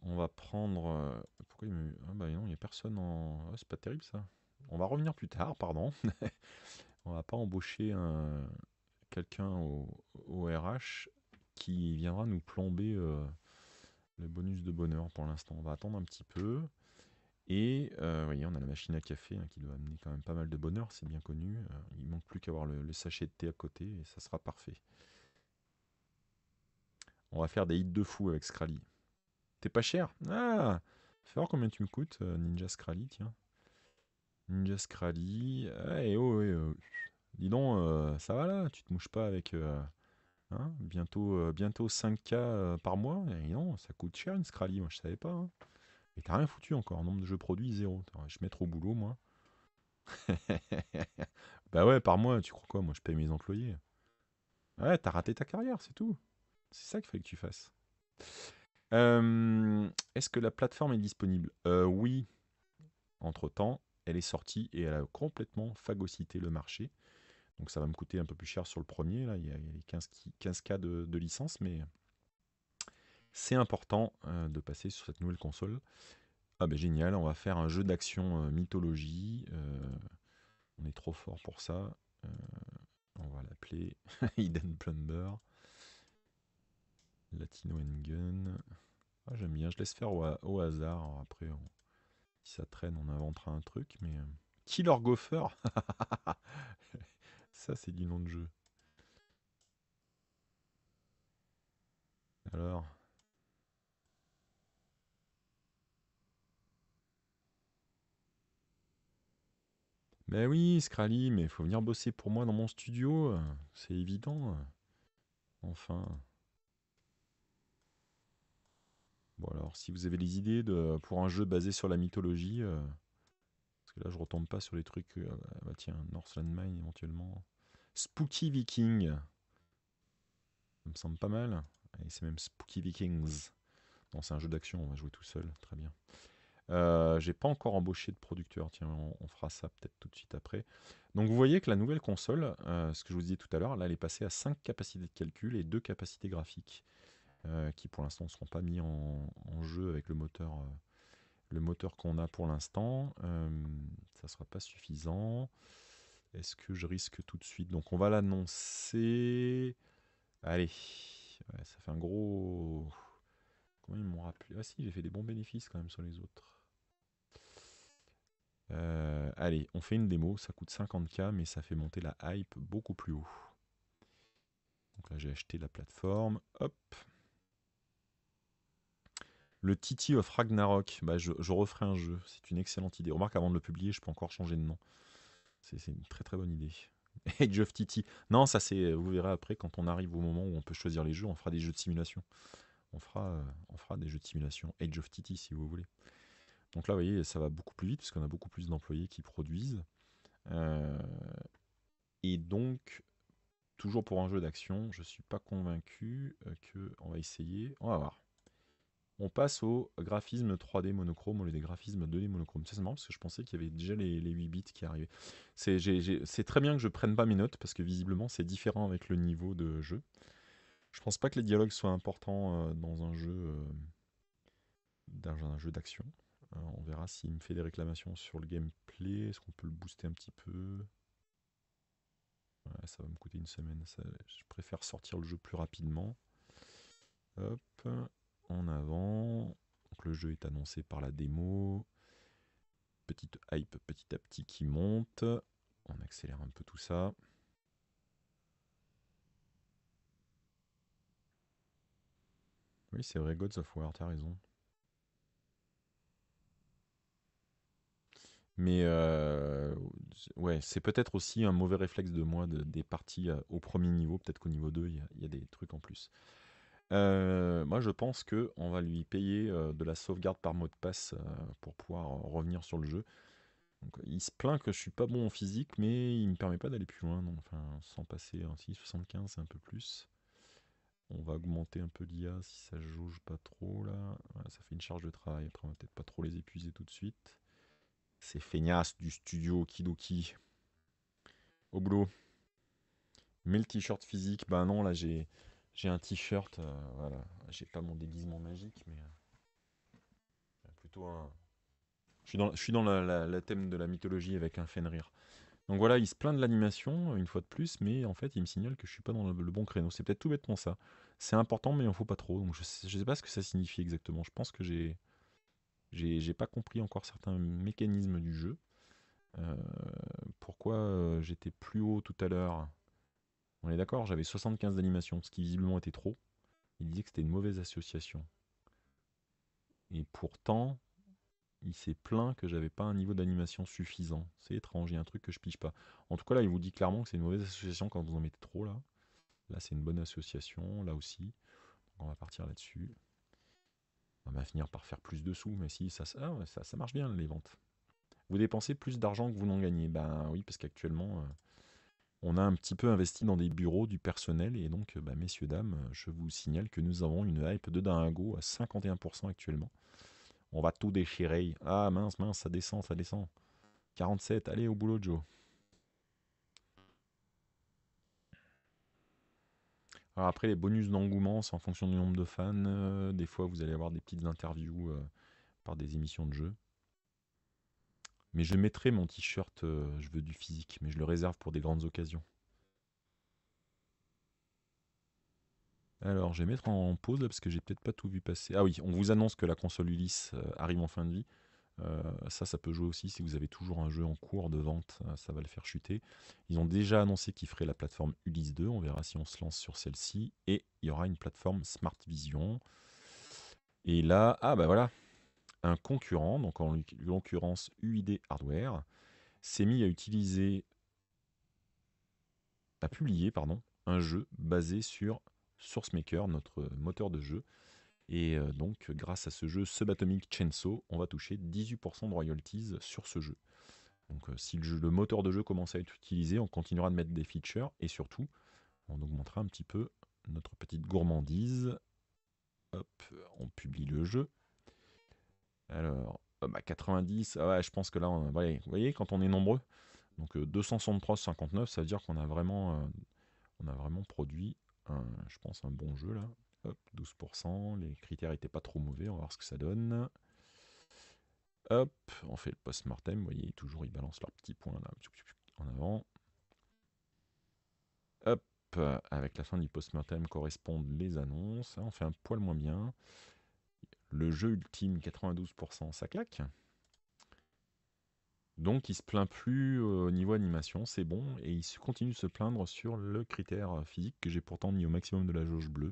on va prendre... Euh, pourquoi il me... Ah bah non, il n'y a personne en... Ah, c'est pas terrible ça. On va revenir plus tard, pardon. on va pas embaucher quelqu'un au... RH qui viendra nous plomber euh, le bonus de bonheur pour l'instant. On va attendre un petit peu. Et euh, vous voyez, on a la machine à café hein, qui doit amener quand même pas mal de bonheur, c'est bien connu. Il il manque plus qu'à avoir le, sachet de thé à côté et ça sera parfait. On va faire des hits de fou avec Scrally pas cher Ah Fais combien tu me coûtes, euh, Ninja Scrally, tiens. Ninja Scrally. et eh, eh, oh, eh, oh, Dis donc, euh, ça va là Tu te mouches pas avec. Euh, hein, bientôt, bientôt 5K par mois et non, ça coûte cher une Scrally, moi je savais pas. Hein. Et t'as rien foutu encore, nombre de jeux produits, zéro. Je mets trop au boulot, moi. bah ouais, par mois, tu crois quoi Moi je paye mes employés. Ouais, t'as raté ta carrière, c'est tout. C'est ça qu'il fallait que tu fasses. Euh, est-ce que la plateforme est disponible euh, Oui. Entre-temps, elle est sortie et elle a complètement phagocyté le marché. Donc ça va me coûter un peu plus cher sur le premier. Là, il y a, les 15, 15 k de, licence, mais c'est important euh, de passer sur cette nouvelle console. Ah ben génial, on va faire un jeu d'action mythologie. on est trop fort pour ça. on va l'appeler Hidden Plumber. Latino Engine, Ah, J'aime bien, je laisse faire au, hasard. Après, si ça traîne, on inventera un truc. Mais euh, Killer Gopher Ça, c'est du nom de jeu. Alors. Ben oui, Scrally, mais il faut venir bosser pour moi dans mon studio. C'est évident. Enfin. Bon, alors, si vous avez des idées de, pour un jeu basé sur la mythologie, euh, parce que là, je retombe pas sur les trucs. Euh, bah, bah, tiens, Northland Mine éventuellement. Spooky Viking. Ça me semble pas mal. Et c'est même Spooky Vikings. Non, c'est un jeu d'action, on va jouer tout seul. Très bien. Euh, J'ai pas encore embauché de producteur. Tiens, on, on fera ça peut-être tout de suite après. Donc, vous voyez que la nouvelle console, euh, ce que je vous disais tout à l'heure, là, elle est passée à 5 capacités de calcul et 2 capacités graphiques. Euh, qui pour l'instant ne seront pas mis en, jeu avec le moteur, euh, le moteur qu'on a pour l'instant. Euh, ça ne sera pas suffisant. Est-ce que je risque tout de suite Donc on va l'annoncer. Allez, ça fait un gros... Comment ils m'ont rappelé Ah si, j'ai fait des bons bénéfices quand même sur les autres. allez, on fait une démo, ça coûte 50k, mais ça fait monter la hype beaucoup plus haut. Donc là, j'ai acheté la plateforme, hop. Le Titi of Ragnarok, bah, je, referai un jeu, c'est une excellente idée. Remarque, avant de le publier, je peux encore changer de nom. C'est une très très bonne idée. Age of Titi. Non, ça c'est, vous verrez après, quand on arrive au moment où on peut choisir les jeux, on fera des jeux de simulation. On fera, euh, on fera des jeux de simulation Age of Titi si vous voulez. Donc là, vous voyez, ça va beaucoup plus vite parce qu'on a beaucoup plus d'employés qui produisent. Euh, et donc, toujours pour un jeu d'action, je ne suis pas convaincu euh, que on va essayer. On va voir on passe au graphisme 3D monochrome au lieu des graphismes 2D monochrome. C'est marrant parce que je pensais qu'il y avait déjà les, 8 bits qui arrivaient. C'est très bien que je prenne pas mes notes parce que visiblement c'est différent avec le niveau de jeu. Je pense pas que les dialogues soient importants euh, dans un jeu euh, un jeu d'action. Euh, on verra s'il me fait des réclamations sur le gameplay. Est-ce qu'on peut le booster un petit peu Ça va me coûter une semaine. je préfère sortir le jeu plus rapidement. Hop en avant. le jeu est annoncé par la démo. Petite hype petit à petit qui monte. On accélère un peu tout ça. Oui, c'est vrai, God of War, t'as raison. Mais euh, ouais, c'est peut-être aussi un mauvais réflexe de moi de, des parties euh, au premier niveau. Peut-être qu'au niveau 2, il y, a des trucs en plus. Euh, moi, je pense que on va lui payer euh, de la sauvegarde par mot de passe euh, pour pouvoir revenir sur le jeu. il se plaint que je suis pas bon en physique, mais il me permet pas d'aller plus loin. sans passer 6, 75, c'est un peu plus. On va augmenter un peu l'IA si ça joue pas trop là. ça fait une charge de travail. Après, on va peut-être pas trop les épuiser tout de suite. C'est feignasse du studio Kidoki. Au boulot. Mais le t-shirt physique, bah non, là j'ai. J'ai un t-shirt, euh, voilà. J'ai pas mon déguisement magique, mais euh, plutôt un. Je suis dans, je la, thème de la mythologie avec un Fenrir. Donc voilà, il se plaint de l'animation une fois de plus, mais en fait, il me signale que je suis pas dans le, bon créneau. C'est peut-être tout bêtement ça. C'est important, mais il n'en faut pas trop. Donc je sais, sais pas ce que ça signifie exactement. Je pense que j'ai j'ai pas compris encore certains mécanismes du jeu. Euh, pourquoi j'étais plus haut tout à l'heure on est d'accord, j'avais 75 d'animation, ce qui visiblement était trop. Il disait que c'était une mauvaise association. Et pourtant, il s'est plaint que j'avais pas un niveau d'animation suffisant. C'est étrange, il y a un truc que je pige pas. En tout cas, là, il vous dit clairement que c'est une mauvaise association quand vous en mettez trop, là. Là, c'est une bonne association, là aussi. on va partir là-dessus. On va finir par faire plus de sous, mais si, ça, ah ça, ça, marche bien, les ventes. Vous dépensez plus d'argent que vous n'en gagnez. Ben oui, parce qu'actuellement, euh, on a un petit peu investi dans des bureaux, du personnel, et donc, bah, messieurs, dames, je vous signale que nous avons une hype de dingo à 51% actuellement. On va tout déchirer. Ah mince, mince, ça descend, ça descend. 47, allez au boulot, Joe. Alors après, les bonus d'engouement, c'est en fonction du nombre de fans. Euh, des fois, vous allez avoir des petites interviews euh, par des émissions de jeux. Mais je mettrai mon t-shirt euh, je veux du physique, mais je le réserve pour des grandes occasions. Alors, je vais mettre en pause là parce que j'ai peut-être pas tout vu passer. Ah oui, on vous annonce que la console Ulysse euh, arrive en fin de vie. Euh, ça, ça peut jouer aussi si vous avez toujours un jeu en cours de vente, ça va le faire chuter. Ils ont déjà annoncé qu'ils feraient la plateforme Ulysse 2, on verra si on se lance sur celle-ci. Et il y aura une plateforme Smart Vision. Et là, ah bah voilà, un concurrent, donc en l'occurrence UID Hardware, s'est mis à utiliser, à publier, pardon, un jeu basé sur source maker notre moteur de jeu. Et euh, donc, grâce à ce jeu Subatomic Chainsaw, on va toucher 18% de royalties sur ce jeu. Donc, euh, si le, le, moteur de jeu commence à être utilisé, on continuera de mettre des features et surtout, on augmentera un petit peu notre petite gourmandise. Hop, on publie le jeu. Alors, à euh, 90, bah, ah je pense que là, on, vous voyez, quand on est nombreux, donc 263,59, euh, ça veut dire qu'on a vraiment, euh, a vraiment produit, un, je pense, un bon jeu là. Hop, 12%, les critères n'étaient pas trop mauvais, on va voir ce que ça donne. Hop, on fait le post-mortem, vous voyez, toujours ils balancent leurs petits points là, en avant. Hop, avec la fin du post-mortem correspondent les annonces. Hein, on fait un poil moins bien. Le jeu ultime, 92%, ça claque. Donc il se plaint plus euh, au niveau animation, c'est bon, et il continue de se plaindre sur le critère euh, physique que j'ai pourtant mis au maximum de la jauge bleue.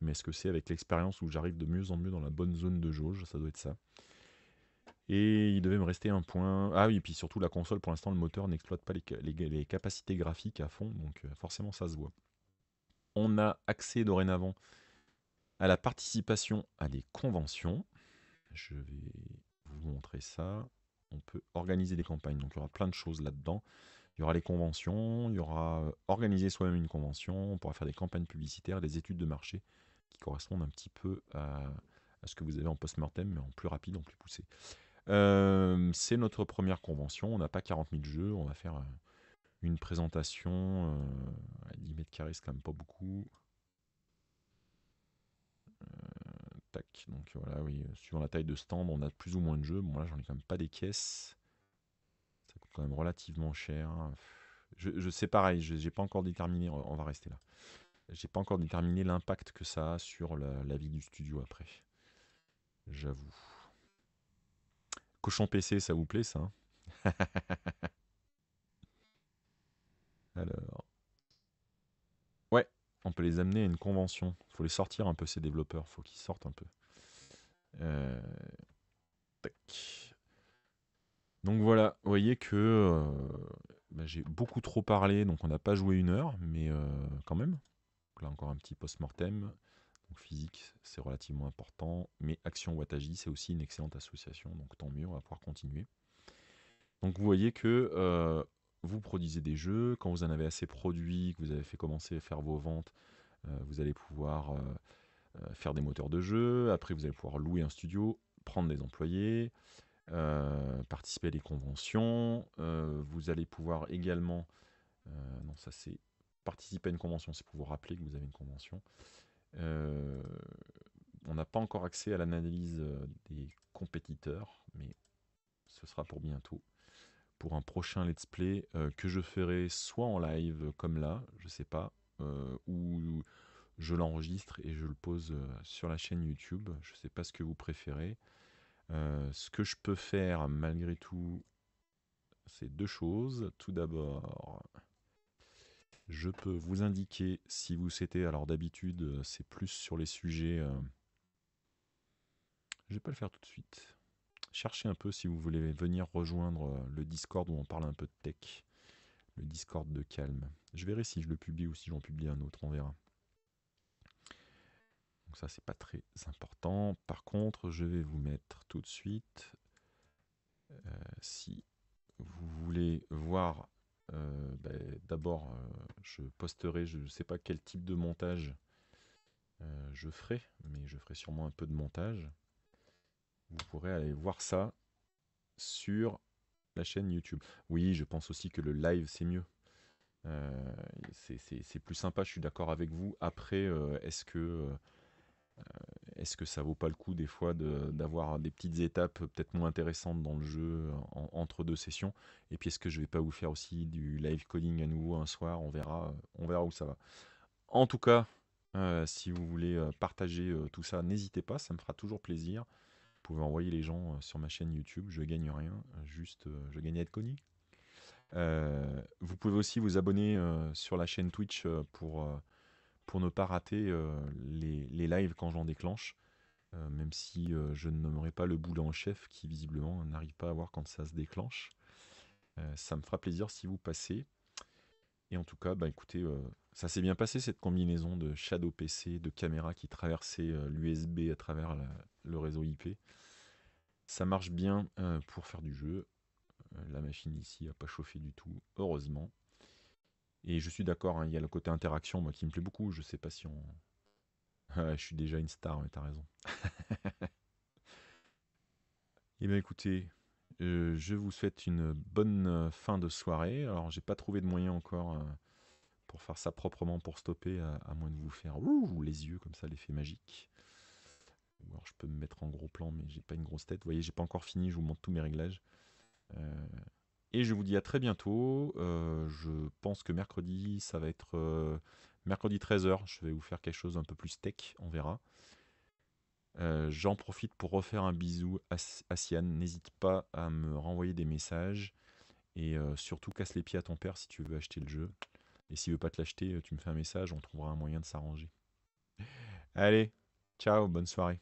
Mais est-ce que c'est avec l'expérience où j'arrive de mieux en mieux dans la bonne zone de jauge Ça doit être ça. Et il devait me rester un point. Ah oui, et puis surtout la console, pour l'instant, le moteur n'exploite pas les, les, capacités graphiques à fond, donc euh, forcément ça se voit. On a accès dorénavant à la participation à des conventions. Je vais vous montrer ça. On peut organiser des campagnes, donc il y aura plein de choses là-dedans. Il y aura les conventions, il y aura euh, organiser soi-même une convention, on pourra faire des campagnes publicitaires, des études de marché qui correspondent un petit peu à, ce que vous avez en post-mortem, mais en plus rapide, en plus poussé. Euh, c'est notre première convention, on n'a pas 40 000 jeux, on va faire euh, une présentation 10 mètres carrés, c'est quand même pas beaucoup. Euh, tac, donc voilà, oui, euh, suivant la taille de stand, on a plus ou moins de jeux. Bon, là, j'en ai quand même pas des caisses. Ça coûte quand même relativement cher. Hein. Je, sais pareil, j'ai pas encore déterminé, on va rester là. J'ai pas encore déterminé l'impact que ça a sur la, la vie du studio après. J'avoue. Cochon PC, ça vous plaît ça hein Alors on peut les amener à une convention. Il faut les sortir un peu, ces développeurs. Il faut qu'ils sortent un peu. Euh, donc voilà, vous voyez que euh, bah, j'ai beaucoup trop parlé, donc on n'a pas joué une heure, mais euh, quand même. là encore un petit post-mortem. physique, c'est relativement important, mais Action Wataji, c'est aussi une excellente association, donc tant mieux, on va pouvoir continuer. Donc vous voyez que vous produisez des jeux, quand vous en avez assez produit, que vous avez fait commencer à faire vos ventes, euh, vous allez pouvoir euh, euh, faire des moteurs de jeu, après vous allez pouvoir louer un studio, prendre des employés, participer à des conventions, vous allez pouvoir également, non ça c'est participer à une convention, c'est pour vous rappeler que vous avez une convention. on n'a pas encore accès à l'analyse des compétiteurs, mais ce sera pour bientôt pour un prochain let's play euh, que je ferai soit en live euh, comme là, je sais pas, euh, ou je l'enregistre et je le pose sur la chaîne YouTube. Je sais pas ce que vous préférez. ce que je peux faire malgré tout, c'est deux choses. Tout d'abord, je peux vous indiquer si vous souhaitez. Alors d'habitude, c'est plus sur les sujets. Je vais pas le faire tout de suite cherchez un peu si vous voulez venir rejoindre euh, le Discord où on parle un peu de tech. Le Discord de calme. Je verrai si je le publie ou si j'en publie un autre, on verra. Donc ça, c'est pas très important. Par contre, je vais vous mettre tout de suite, euh, si vous voulez voir, euh, ben, d'abord, je posterai, je ne sais pas quel type de montage je ferai, mais je ferai sûrement un peu de montage. Vous pourrez aller voir ça sur la chaîne YouTube. Oui, je pense aussi que le live, c'est mieux. Euh, c'est plus sympa, je suis d'accord avec vous. Après, euh, est-ce que, ça euh, ne que ça vaut pas le coup des fois d'avoir des petites étapes peut-être moins intéressantes dans le jeu entre deux sessions Et puis est-ce que je vais pas vous faire aussi du live coding à nouveau un soir On verra, on verra où ça va. En tout cas, si vous voulez partager tout ça, n'hésitez pas, ça me fera toujours plaisir. Vous pouvez envoyer les gens euh, sur ma chaîne YouTube, je gagne rien, euh, juste euh, je gagne à être connu. vous pouvez aussi vous abonner sur la chaîne Twitch pour, pour ne pas rater les, les, lives quand j'en déclenche, même si je ne nommerai pas le boulot en chef qui visiblement n'arrive pas à voir quand ça se déclenche. ça me fera plaisir si vous passez. Et en tout cas, bah, écoutez, ça s'est bien passé cette combinaison de Shadow PC, de caméra qui traversait euh, l'USB à travers le réseau IP. Ça marche bien euh, pour faire du jeu. Euh, la machine ici n'a pas chauffé du tout, heureusement. Et je suis d'accord, hein, il y a le côté interaction moi, qui me plaît beaucoup. Je sais pas si on. Ah, je suis déjà une star, mais t'as raison. Eh bien écoutez, je vous souhaite une bonne fin de soirée. Alors j'ai pas trouvé de moyen encore pour faire ça proprement pour stopper, à, moins de vous faire les yeux comme ça, l'effet magique. je peux me mettre en gros plan, mais j'ai pas une grosse tête. Vous voyez, j'ai pas encore fini, je vous montre tous mes réglages. Euh, et je vous dis à très bientôt. Euh, je pense que mercredi, ça va être euh, mercredi 13h. Je vais vous faire quelque chose un peu plus tech, on verra. J'en profite pour refaire un bisou à, à Sian. N'hésite pas à me renvoyer des messages. Et surtout, casse les pieds à ton père si tu veux acheter le jeu. Et s'il veut pas te l'acheter, euh, tu me fais un message, on trouvera un moyen de s'arranger. Allez, ciao, bonne soirée.